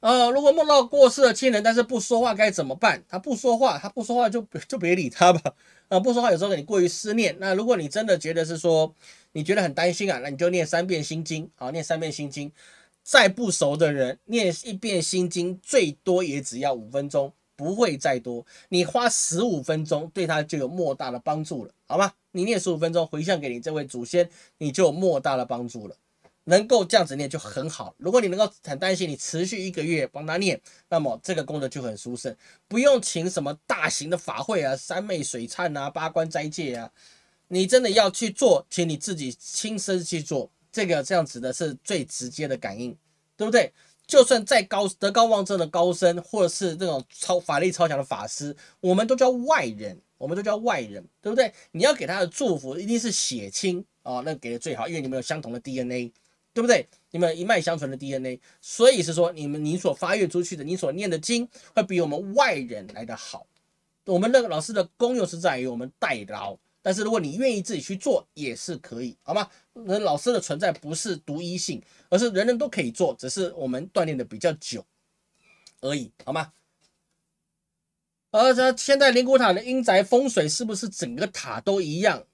呃，如果梦到过世的亲人，但是不说话该怎么办？他不说话，他不说话就就别理他吧。啊，不说话有时候你过于思念。那如果你真的觉得是说你觉得很担心啊，那你就念三遍心经啊，念三遍心经。再不熟的人念一遍心经，最多也只要五分钟，不会再多。你花十五分钟对他就有莫大的帮助了，好吗？你念十五分钟回向给你这位祖先，你就有莫大的帮助了。能够这样子念就很好。如果你能够很担心，你持续一个月帮他念，那么这个功德就很殊胜，不用请什么大型的法会啊、三昧水忏啊、八关斋戒啊。你真的要去做，请你自己亲身去做这个这样子的，是最直接的感应，对不对？就算再高德高望重的高僧，或者是那种超法力超强的法师，我们都叫外人，我们都叫外人，对不对？你要给他的祝福一定是血亲啊，那给的最好，因为你们有相同的 DNA。对不对？你们一脉相承的 DNA，所以是说你们你所发愿出去的，你所念的经会比我们外人来的好。我们那个老师的功用是在于我们代劳，但是如果你愿意自己去做也是可以，好吗？那老师的存在不是独一性，而是人人都可以做，只是我们锻炼的比较久而已，好吗？而这现在灵谷塔的阴宅风水是不是整个塔都一样？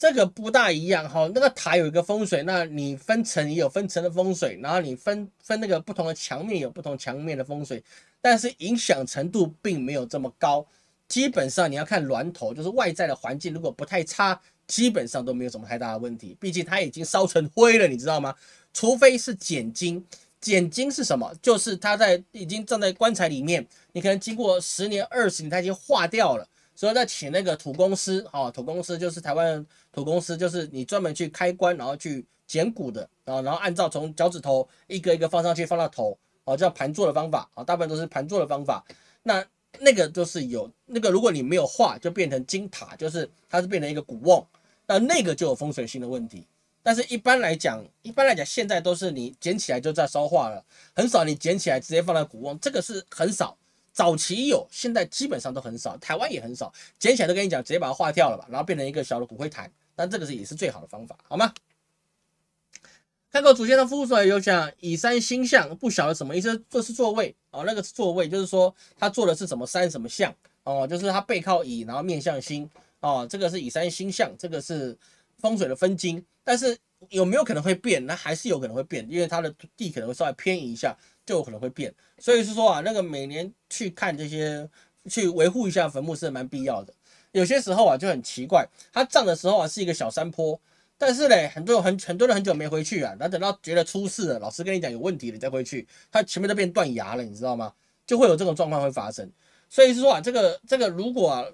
这个不大一样哈，那个塔有一个风水，那你分层也有分层的风水，然后你分分那个不同的墙面有不同墙面的风水，但是影响程度并没有这么高。基本上你要看峦头，就是外在的环境如果不太差，基本上都没有什么太大的问题。毕竟它已经烧成灰了，你知道吗？除非是碱金，碱金是什么？就是它在已经葬在棺材里面，你可能经过十年、二十年，它已经化掉了。所以再请那个土公司啊，土公司就是台湾土公司，就是你专门去开关，然后去捡骨的啊，然后按照从脚趾头一个一个放上去，放到头，哦，叫盘坐的方法啊，大部分都是盘坐的方法。那那个就是有那个，如果你没有化，就变成金塔，就是它是变成一个骨瓮，那那个就有风水性的问题。但是一般来讲，一般来讲现在都是你捡起来就在烧化了，很少你捡起来直接放在骨瓮，这个是很少。早期有，现在基本上都很少。台湾也很少，捡起来都跟你讲，直接把它化掉了吧，然后变成一个小的骨灰坛。但这个是也是最好的方法，好吗？看过祖先的风水有讲以山星向，不晓得什么意思，这是座位哦，那个是座位，就是说他坐的是什么山什么向哦，就是他背靠乙，然后面向星哦，这个是以山星向，这个是风水的分金。但是有没有可能会变？那还是有可能会变，因为它的地可能会稍微偏移一下。就可能会变，所以是说啊，那个每年去看这些，去维护一下坟墓是蛮必要的。有些时候啊就很奇怪，它葬的时候啊是一个小山坡，但是嘞，很多人很很多人很久没回去啊，那等到觉得出事了，老师跟你讲有问题了再回去，它前面都变断崖了，你知道吗？就会有这种状况会发生。所以是说啊，这个这个如果啊，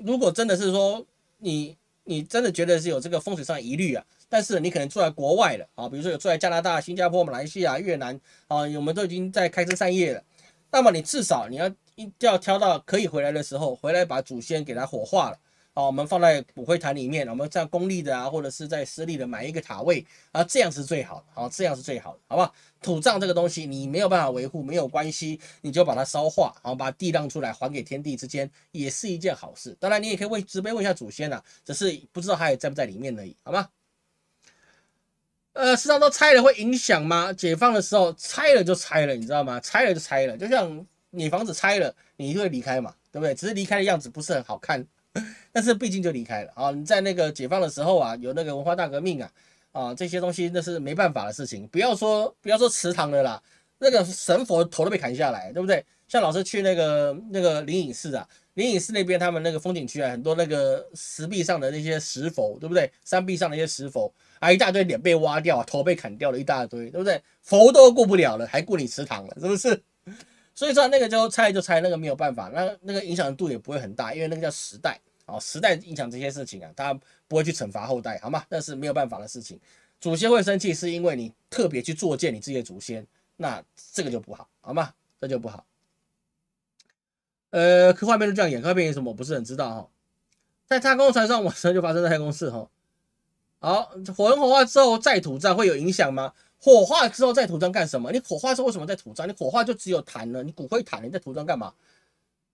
如果真的是说你你真的觉得是有这个风水上疑虑啊。但是你可能住在国外了啊，比如说有住在加拿大、新加坡、马来西亚、越南啊，我们都已经在开枝散叶了。那么你至少你要一定要挑到可以回来的时候，回来把祖先给它火化了啊，我们放在骨灰坛里面，我们在公立的啊或者是在私立的买一个塔位啊，这样是最好的啊，这样是最好的，好不好？土葬这个东西你没有办法维护没有关系，你就把它烧化，然后把地让出来还给天地之间，也是一件好事。当然你也可以为直辈问一下祖先啊，只是不知道他还在不在里面而已，好吗？呃，祠堂都拆了会影响吗？解放的时候拆了就拆了，你知道吗？拆了就拆了，就像你房子拆了，你会离开嘛，对不对？只是离开的样子不是很好看，但是毕竟就离开了啊。你在那个解放的时候啊，有那个文化大革命啊，啊这些东西那是没办法的事情。不要说不要说祠堂的啦，那个神佛头都被砍下来，对不对？像老师去那个那个灵隐寺啊，灵隐寺那边他们那个风景区啊，很多那个石壁上的那些石佛，对不对？山壁上的一些石佛。还一大堆脸被挖掉头被砍掉了一大堆，对不对？佛都顾不了了，还顾你祠堂了，是不是？所以说那个就拆就拆，那个没有办法，那那个影响度也不会很大，因为那个叫时代啊，时代影响这些事情啊，他不会去惩罚后代，好吗？那是没有办法的事情。祖先会生气，是因为你特别去作践你自己的祖先，那这个就不好，好吗？这就不好。呃，科幻片这样演，科幻片有什么，我不是很知道哈。在太空船上，晚上就发生在太空室哈。好，火文火化之后再土葬会有影响吗？火化之后再土葬干什么？你火化之后为什么再土葬？你火化就只有痰了，你骨灰坛你在土葬干嘛？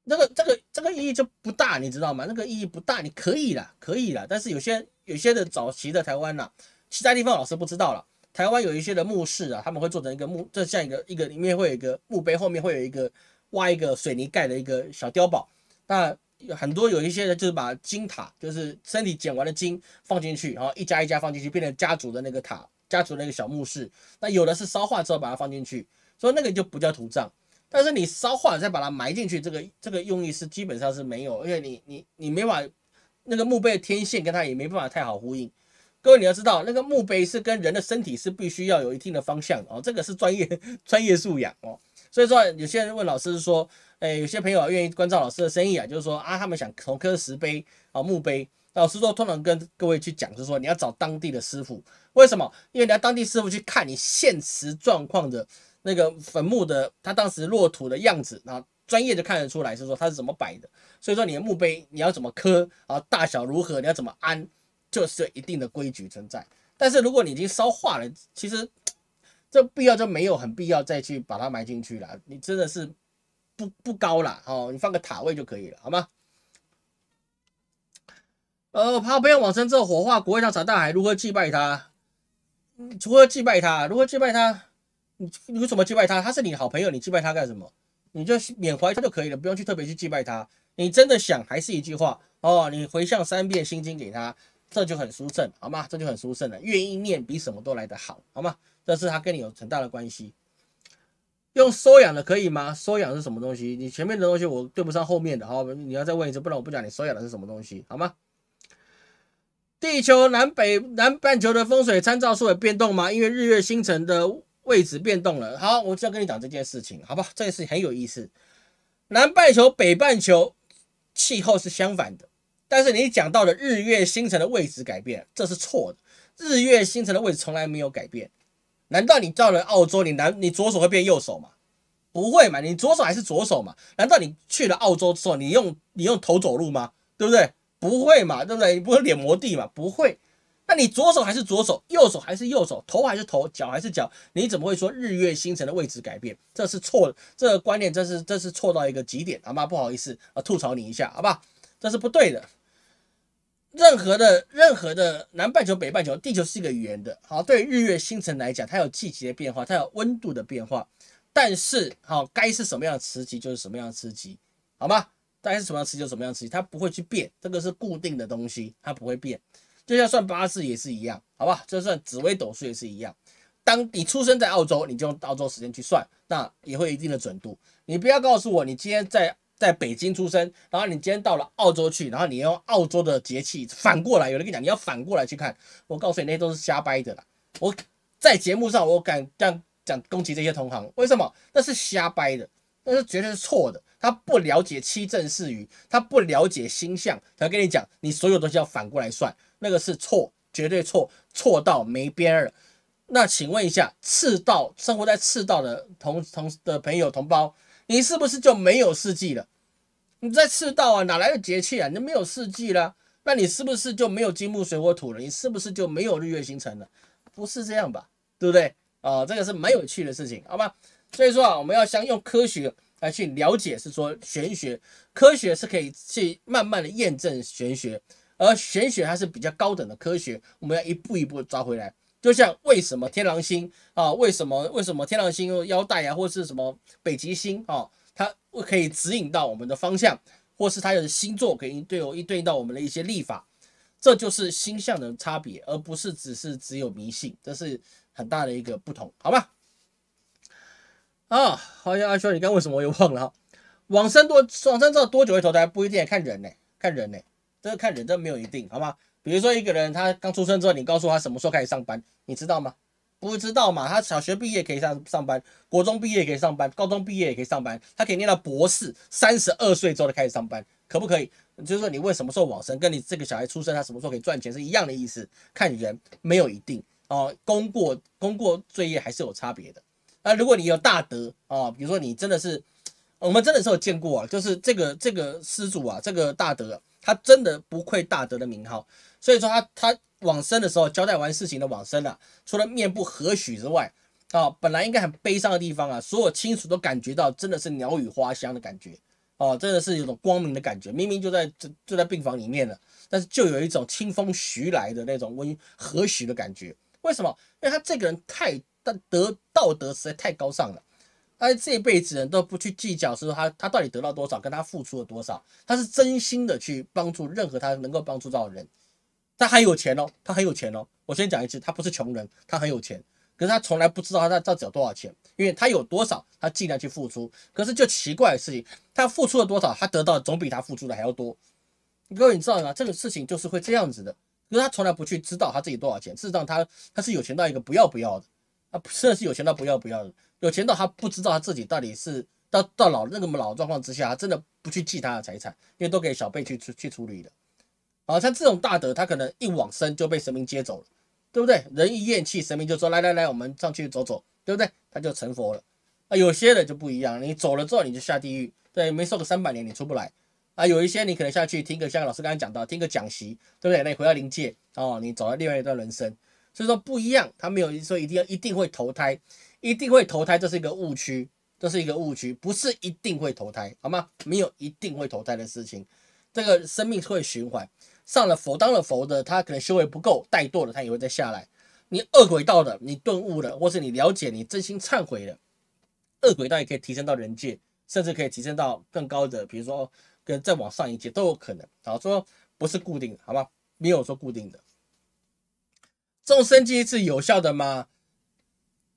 那个这个这个意义就不大，你知道吗？那个意义不大，你可以了，可以了。但是有些有些的早期的台湾呐，其他地方老师不知道了。台湾有一些的墓室啊，他们会做成一个墓，这像一个一个里面会有一个墓碑，后面会有一个挖一个水泥盖的一个小碉堡。那有很多有一些人就是把金塔，就是身体捡完的金放进去，然后一家一家放进去，变成家族的那个塔，家族那个小墓室。那有的是烧化之后把它放进去，所以那个就不叫土葬。但是你烧化再把它埋进去，这个这个用意是基本上是没有，而且你你你没法，那个墓碑的天线跟它也没办法太好呼应。各位你要知道，那个墓碑是跟人的身体是必须要有一定的方向哦，这个是专业 专业素养哦。所以说，有些人问老师说，哎，有些朋友愿意关照老师的生意啊，就是说啊，他们想从刻石碑啊墓碑。老师说，通常跟各位去讲，就是说你要找当地的师傅。为什么？因为你要当地师傅去看你现实状况的那个坟墓的，他当时落土的样子，然后专业就看得出来，是说他是怎么摆的。所以说，你的墓碑你要怎么刻啊，大小如何，你要怎么安，就是有一定的规矩存在。但是如果你已经烧化了，其实。这必要就没有很必要再去把它埋进去了，你真的是不不高了哦，你放个塔位就可以了，好吗？呃，怕不要往生之后火化，骨会上啥大海如何祭拜他？除了祭拜他，如何祭拜他？你你怎么祭拜他？他是你好朋友，你祭拜他干什么？你就缅怀他就可以了，不用去特别去祭拜他。你真的想，还是一句话哦，你回向三遍心经给他，这就很殊胜，好吗？这就很殊胜了，愿意念比什么都来得好，好吗？这是他跟你有很大的关系。用收养的可以吗？收养是什么东西？你前面的东西我对不上后面的好，你要再问一次，不然我不讲你收养的是什么东西，好吗？地球南北南半球的风水参照数有变动吗？因为日月星辰的位置变动了。好，我就要跟你讲这件事情，好吧？这件事情很有意思。南半球、北半球气候是相反的，但是你讲到的日月星辰的位置改变，这是错的。日月星辰的位置从来没有改变。难道你到了澳洲，你难你左手会变右手吗？不会嘛，你左手还是左手嘛。难道你去了澳洲之后，你用你用头走路吗？对不对？不会嘛，对不对？你不会脸磨地嘛？不会。那你左手还是左手，右手还是右手，头还是头，脚还是脚，你怎么会说日月星辰的位置改变？这是错，这个观念这是这是错到一个极点。好吗？不好意思啊，吐槽你一下，好吧？这是不对的。任何的任何的南半球、北半球，地球是一个圆的。好，对日月星辰来讲，它有季节的变化，它有温度的变化。但是，好该是什么样的磁极就是什么样的磁极，好吗？该是什么样极就什么样磁极，它不会去变，这个是固定的东西，它不会变。就像算八字也是一样，好吧？就算紫微斗数也是一样。当你出生在澳洲，你就用澳洲时间去算，那也会一定的准度。你不要告诉我，你今天在。在北京出生，然后你今天到了澳洲去，然后你用澳洲的节气反过来，有人跟你讲你要反过来去看，我告诉你那些都是瞎掰的啦。我在节目上我敢这样讲攻击这些同行，为什么？那是瞎掰的，那是绝对是错的。他不了解七正四余，他不了解星象，他跟你讲你所有东西要反过来算，那个是错，绝对错，错到没边了。那请问一下，赤道生活在赤道的同同的朋友同胞。你是不是就没有四季了？你在赤道啊，哪来的节气啊？你没有四季了，那你是不是就没有金木水火土了？你是不是就没有日月星辰了？不是这样吧？对不对？啊，这个是蛮有趣的事情，好吧？所以说啊，我们要先用科学来去了解，是说玄学，科学是可以去慢慢的验证玄学，而玄学还是比较高等的科学，我们要一步一步抓回来。就像为什么天狼星啊，为什么为什么天狼星用腰带啊，或是什么北极星啊，它可以指引到我们的方向，或是它的星座可以对应对应到我们的一些历法，这就是星象的差别，而不是只是只有迷信，这是很大的一个不同，好吧？啊，好像阿修，你刚为什么我又忘了哈？往生多往生知道多久会投胎不一定看人呢，看人呢，这个看人这没有一定，好吗？比如说，一个人他刚出生之后，你告诉他什么时候开始上班，你知道吗？不知道嘛？他小学毕业可以上上班，国中毕业可以上班，高中毕业也可以上班，他可以念到博士，三十二岁之后才开始上班，可不可以？就是说，你问什么时候往生，跟你这个小孩出生他什么时候可以赚钱是一样的意思。看人没有一定哦，功过功过罪业还是有差别的。那如果你有大德啊，比如说你真的是，我们真的是有见过啊，就是这个这个施主啊，这个大德，他真的不愧大德的名号。所以说他他往生的时候交代完事情的往生了，除了面部和许之外，啊，本来应该很悲伤的地方啊，所有亲属都感觉到真的是鸟语花香的感觉，啊，真的是有种光明的感觉。明明就在这就在病房里面了，但是就有一种清风徐来的那种温和煦的感觉。为什么？因为他这个人太德得道德实在太高尚了，他这一辈子人都不去计较，说他他到底得到多少，跟他付出了多少，他是真心的去帮助任何他能够帮助到的人。他很有钱哦，他很有钱哦。我先讲一次，他不是穷人，他很有钱。可是他从来不知道他到底有多少钱，因为他有多少，他尽量去付出。可是就奇怪的事情，他付出了多少，他得到总比他付出的还要多。哥，你知道吗？这个事情就是会这样子的，因为他从来不去知道他自己多少钱。事实上，他他是有钱到一个不要不要的，啊，甚至是有钱到不要不要的，有钱到他不知道他自己到底是到到老那个老状况之下，他真的不去记他的财产，因为都给小辈去去去处理了。好像这种大德，他可能一往生就被神明接走了，对不对？人一咽气，神明就说来来来，我们上去走走，对不对？他就成佛了。啊，有些的就不一样，你走了之后你就下地狱，对，没受个三百年你出不来。啊，有一些你可能下去听个像老师刚才讲到，听个讲席，对不对？你回到灵界，哦，你走了另外一段人生，所以说不一样，他没有说一定要一定会投胎，一定会投胎，这是一个误区，这是一个误区，不是一定会投胎，好吗？没有一定会投胎的事情，这个生命会循环。上了佛当了佛的，他可能修为不够怠惰了，他也会再下来。你恶鬼道的，你顿悟了，或是你了解你真心忏悔了，恶鬼道也可以提升到人界，甚至可以提升到更高的，比如说跟再往上一阶都有可能。好说不是固定的，好吧？没有说固定的。这种升级是有效的吗？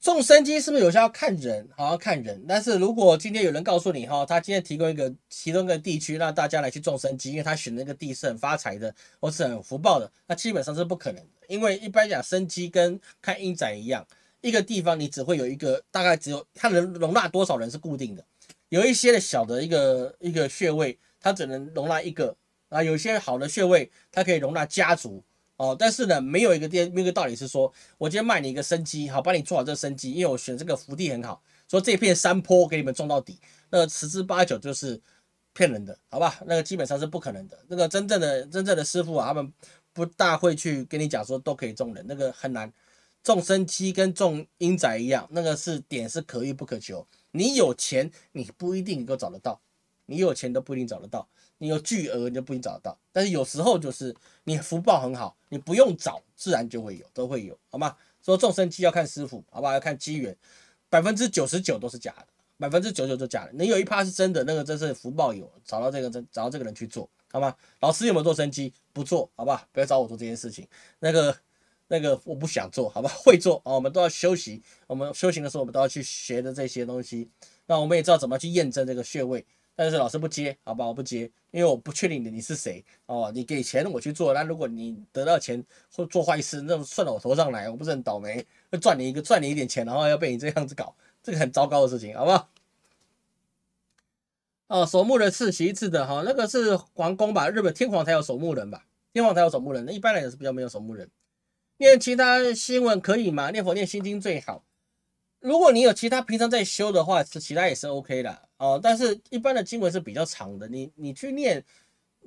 种生机是不是有些要看人，好像看人。但是如果今天有人告诉你哈，他今天提供一个提供一个地区让大家来去种生机，因为他选那个地是很发财的，或是很福报的，那基本上是不可能的。因为一般讲生机跟看阴宅一样，一个地方你只会有一个，大概只有它能容纳多少人是固定的。有一些的小的一个一个穴位，它只能容纳一个；啊，有些好的穴位，它可以容纳家族。哦，但是呢，没有一个店，那个道理是说，我今天卖你一个生机，好，帮你做好这个生机，因为我选这个福地很好，说这片山坡给你们种到底，那个十之八九就是骗人的，好吧？那个基本上是不可能的，那个真正的真正的师傅啊，他们不大会去跟你讲说都可以种人，那个很难。种生机跟种阴宅一样，那个是点是可遇不可求，你有钱你不一定能够找得到，你有钱都不一定找得到。你有巨额你就不一定找得到，但是有时候就是你福报很好，你不用找自然就会有，都会有好吗？说众生机要看师傅，好吧？要看机缘，百分之九十九都是假的，百分之九十九都假的。你有一趴是真的，那个真是福报有，找到这个真找到这个人去做，好吗？老师有没有做生机？不做，好吧？不要找我做这件事情，那个那个我不想做，好吧？会做啊，我们都要休息。我们修行的时候我们都要去学的这些东西，那我们也知道怎么去验证这个穴位。但是老师不接，好吧，我不接，因为我不确定你你是谁哦。你给钱我去做，那如果你得到钱或做坏事，那算到我头上来，我不是很倒霉，赚你一个赚你一点钱，然后要被你这样子搞，这个很糟糕的事情，好不好？哦，守墓人是其次的哈，那个是皇宫吧？日本天皇才有守墓人吧？天皇才有守墓人，那一般来讲是比较没有守墓人。念其他新闻可以吗？念佛念心经最好。如果你有其他平常在修的话，是其他也是 OK 的。哦，但是一般的经文是比较长的，你你去念，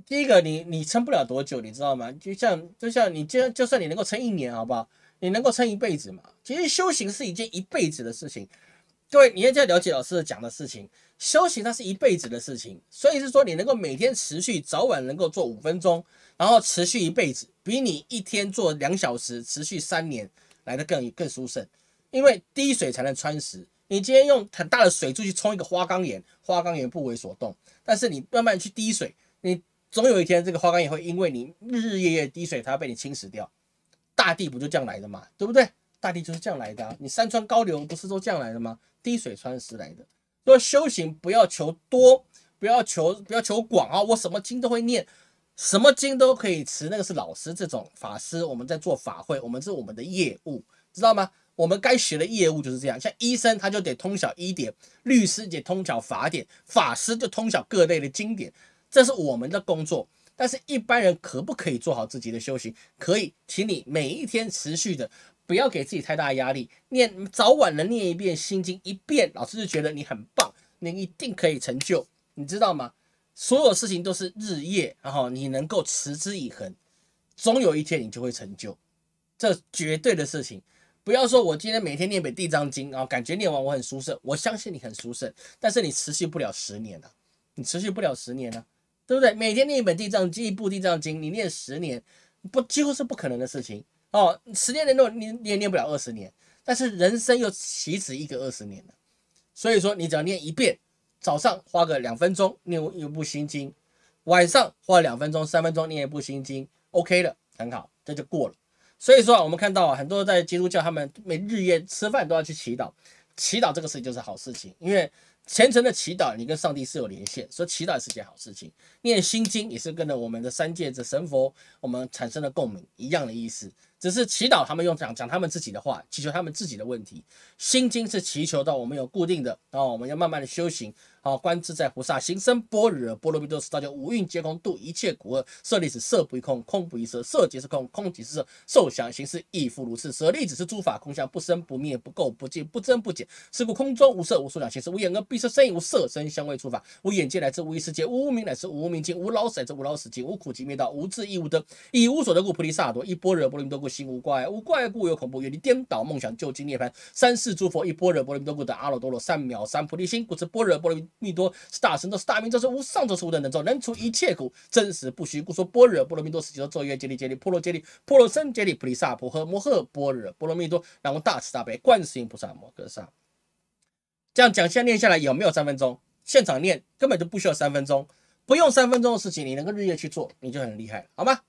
第一个你你撑不了多久，你知道吗？就像就像你，就算就算你能够撑一年，好不好？你能够撑一辈子吗？其实修行是一件一辈子的事情。各位，你要在了解老师讲的事情，修行它是一辈子的事情，所以是说你能够每天持续早晚能够做五分钟，然后持续一辈子，比你一天做两小时持续三年来的更更殊胜，因为滴水才能穿石。你今天用很大的水柱去冲一个花岗岩，花岗岩不为所动，但是你慢慢去滴水，你总有一天这个花岗岩会因为你日日夜夜滴水，它要被你侵蚀掉。大地不就这样来的嘛，对不对？大地就是这样来的，你山川高流不是都这样来的吗？滴水穿石来的。说修行不要求多，不要求不要求广啊，我什么经都会念，什么经都可以持，那个是老师这种法师，我们在做法会，我们是我们的业务，知道吗？我们该学的业务就是这样，像医生他就得通晓医典，律师得通晓法典，法师就通晓各类的经典，这是我们的工作。但是，一般人可不可以做好自己的修行？可以，请你每一天持续的，不要给自己太大压力，念早晚能念一遍《心经》一遍，老师就觉得你很棒，你一定可以成就，你知道吗？所有事情都是日夜，然后你能够持之以恒，总有一天你就会成就，这绝对的事情。不要说，我今天每天念本地藏经啊，感觉念完我很舒适。我相信你很舒适，但是你持续不了十年的，你持续不了十年呢，对不对？每天念一本地藏经，一部地藏经，你念十年，不几乎是不可能的事情哦。十年能够你你也念不了二十年，但是人生又岂止一个二十年呢？所以说，你只要念一遍，早上花个两分钟念一部心经，晚上花两分钟、三分钟念一部心经，OK 了，很好，这就过了。所以说啊，我们看到啊，很多在基督教，他们每日夜吃饭都要去祈祷，祈祷这个事情就是好事情，因为虔诚的祈祷，你跟上帝是有连线，所以祈祷也是件好事情。念心经也是跟着我们的三界这神佛，我们产生了共鸣一样的意思，只是祈祷他们用讲讲他们自己的话，祈求他们自己的问题。心经是祈求到我们有固定的，然后我们要慢慢的修行。好，观自在菩萨行深般若波罗蜜多时，照见五蕴皆空，度一切苦厄。舍利子，色不异空，空不异色，色即是空，空即是色，受想行识亦复如是。舍利子，是诸法空相，不生不灭，不垢不净，不增不减。是故空中无色，无受想行识，无眼耳鼻舌身意，无色声香味触法，无眼界，乃至无意识界。无无明，乃至无无明尽，无老死，乃至无老死尽，无苦集灭道，无智亦无得，以无所得故，菩提萨埵，依般若波罗蜜多故，心无挂碍，无挂碍故，有恐怖，远离颠倒梦想，究竟涅槃。三世诸佛依般若波罗蜜多故，得阿耨多罗三藐三菩提。心，故知般若波罗蜜密多是大神都是大明都是无上咒，是无等等咒，能除一切苦，真实不虚。故说般若波罗蜜多时，即说咒曰：揭谛揭谛，波罗揭谛，波罗僧揭谛，菩提萨婆诃。摩诃般若波罗蜜多，然后大慈大悲观世音菩萨摩诃萨。这样讲，在念下来有没有三分钟？现场念根本就不需要三分钟，不用三分钟的事情，你能够日夜去做，你就很厉害了，好吗？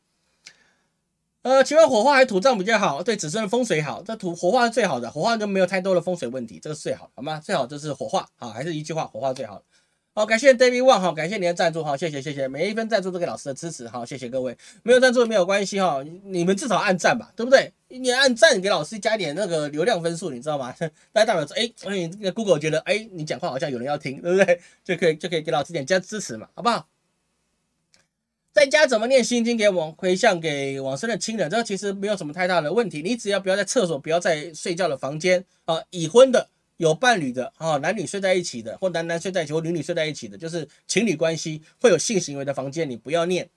呃，请问火化还是土葬比较好？对子孙的风水好？这土火化是最好的，火化就没有太多的风水问题，这个最好，好吗？最好就是火化，好，还是一句话，火化最好。好，感谢 David One 哈，感谢你的赞助哈，谢谢谢谢，每一分赞助都给老师的支持，哈，谢谢各位，没有赞助没有关系哈，你们至少按赞吧，对不对？你按赞给老师加一点那个流量分数，你知道吗？大家代表说，哎，Google 觉得，哎，你讲话好像有人要听，对不对？就可以就可以给老师点加支持嘛，好不好？在家怎么念心经？给往回向，给往生的亲人，这个其实没有什么太大的问题。你只要不要在厕所，不要在睡觉的房间啊。已婚的、有伴侣的啊，男女睡在一起的，或男男睡在一起，或女女睡在一起的，就是情侣关系会有性行为的房间，你不要念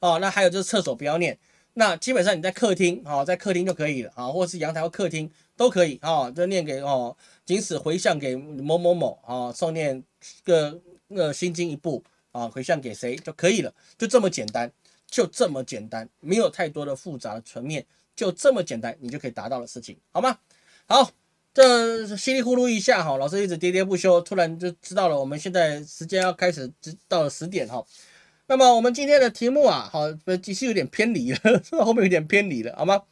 哦。那还有就是厕所不要念。那基本上你在客厅啊，在客厅就可以了啊，或是阳台或客厅都可以啊。就念给哦，仅此回向给某某某啊，诵念个呃心经一部。啊，回向给谁就可以了，就这么简单，就这么简单，没有太多的复杂的层面，就这么简单，你就可以达到的事情，好吗？好，这稀里糊涂一下哈，老师一直喋喋不休，突然就知道了，我们现在时间要开始，到了十点哈。那么我们今天的题目啊，好，只是有点偏离了，后面有点偏离了，好吗？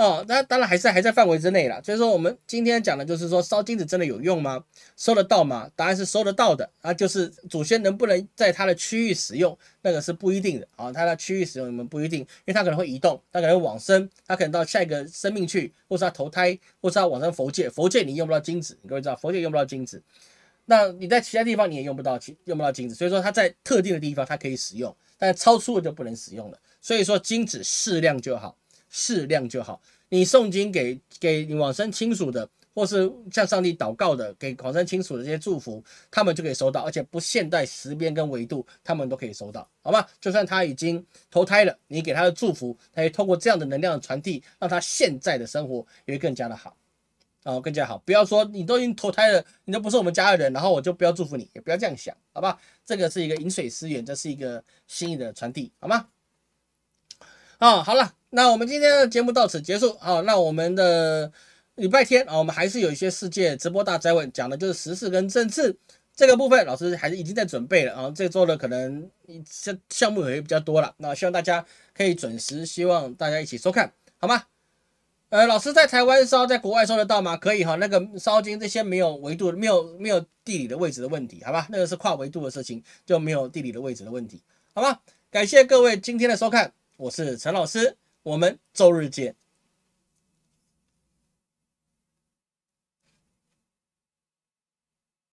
哦，那当然还是还在范围之内了。所以说，我们今天讲的就是说，烧金子真的有用吗？收得到吗？答案是收得到的。啊，就是祖先能不能在他的区域使用，那个是不一定的啊。他的区域使用你们不一定，因为他可能会移动，他可能往生，他可能到下一个生命去，或是他投胎，或是他往生佛界。佛界你用不到金子，各位知道，佛界用不到金子。那你在其他地方你也用不到，用不到金子。所以说他在特定的地方它可以使用，但超出了就不能使用了。所以说金子适量就好。适量就好。你诵经给给往生亲属的，或是向上帝祷告的，给往生亲属的这些祝福，他们就可以收到，而且不限在时边跟维度，他们都可以收到，好吗？就算他已经投胎了，你给他的祝福，他也通过这样的能量的传递，让他现在的生活也会更加的好，哦，更加好。不要说你都已经投胎了，你都不是我们家的人，然后我就不要祝福你，也不要这样想，好吧？这个是一个饮水思源，这是一个心意的传递，好吗？啊，好了，那我们今天的节目到此结束啊。那我们的礼拜天啊，我们还是有一些世界直播大灾问，讲的就是时事跟政治这个部分。老师还是已经在准备了啊。这周的可能项项目也比较多了。那希望大家可以准时，希望大家一起收看，好吗？呃，老师在台湾烧，在国外收得到吗？可以哈。那个烧金这些没有维度，没有没有地理的位置的问题，好吧？那个是跨维度的事情，就没有地理的位置的问题，好吧？感谢各位今天的收看。我是陈老师，我们周日见。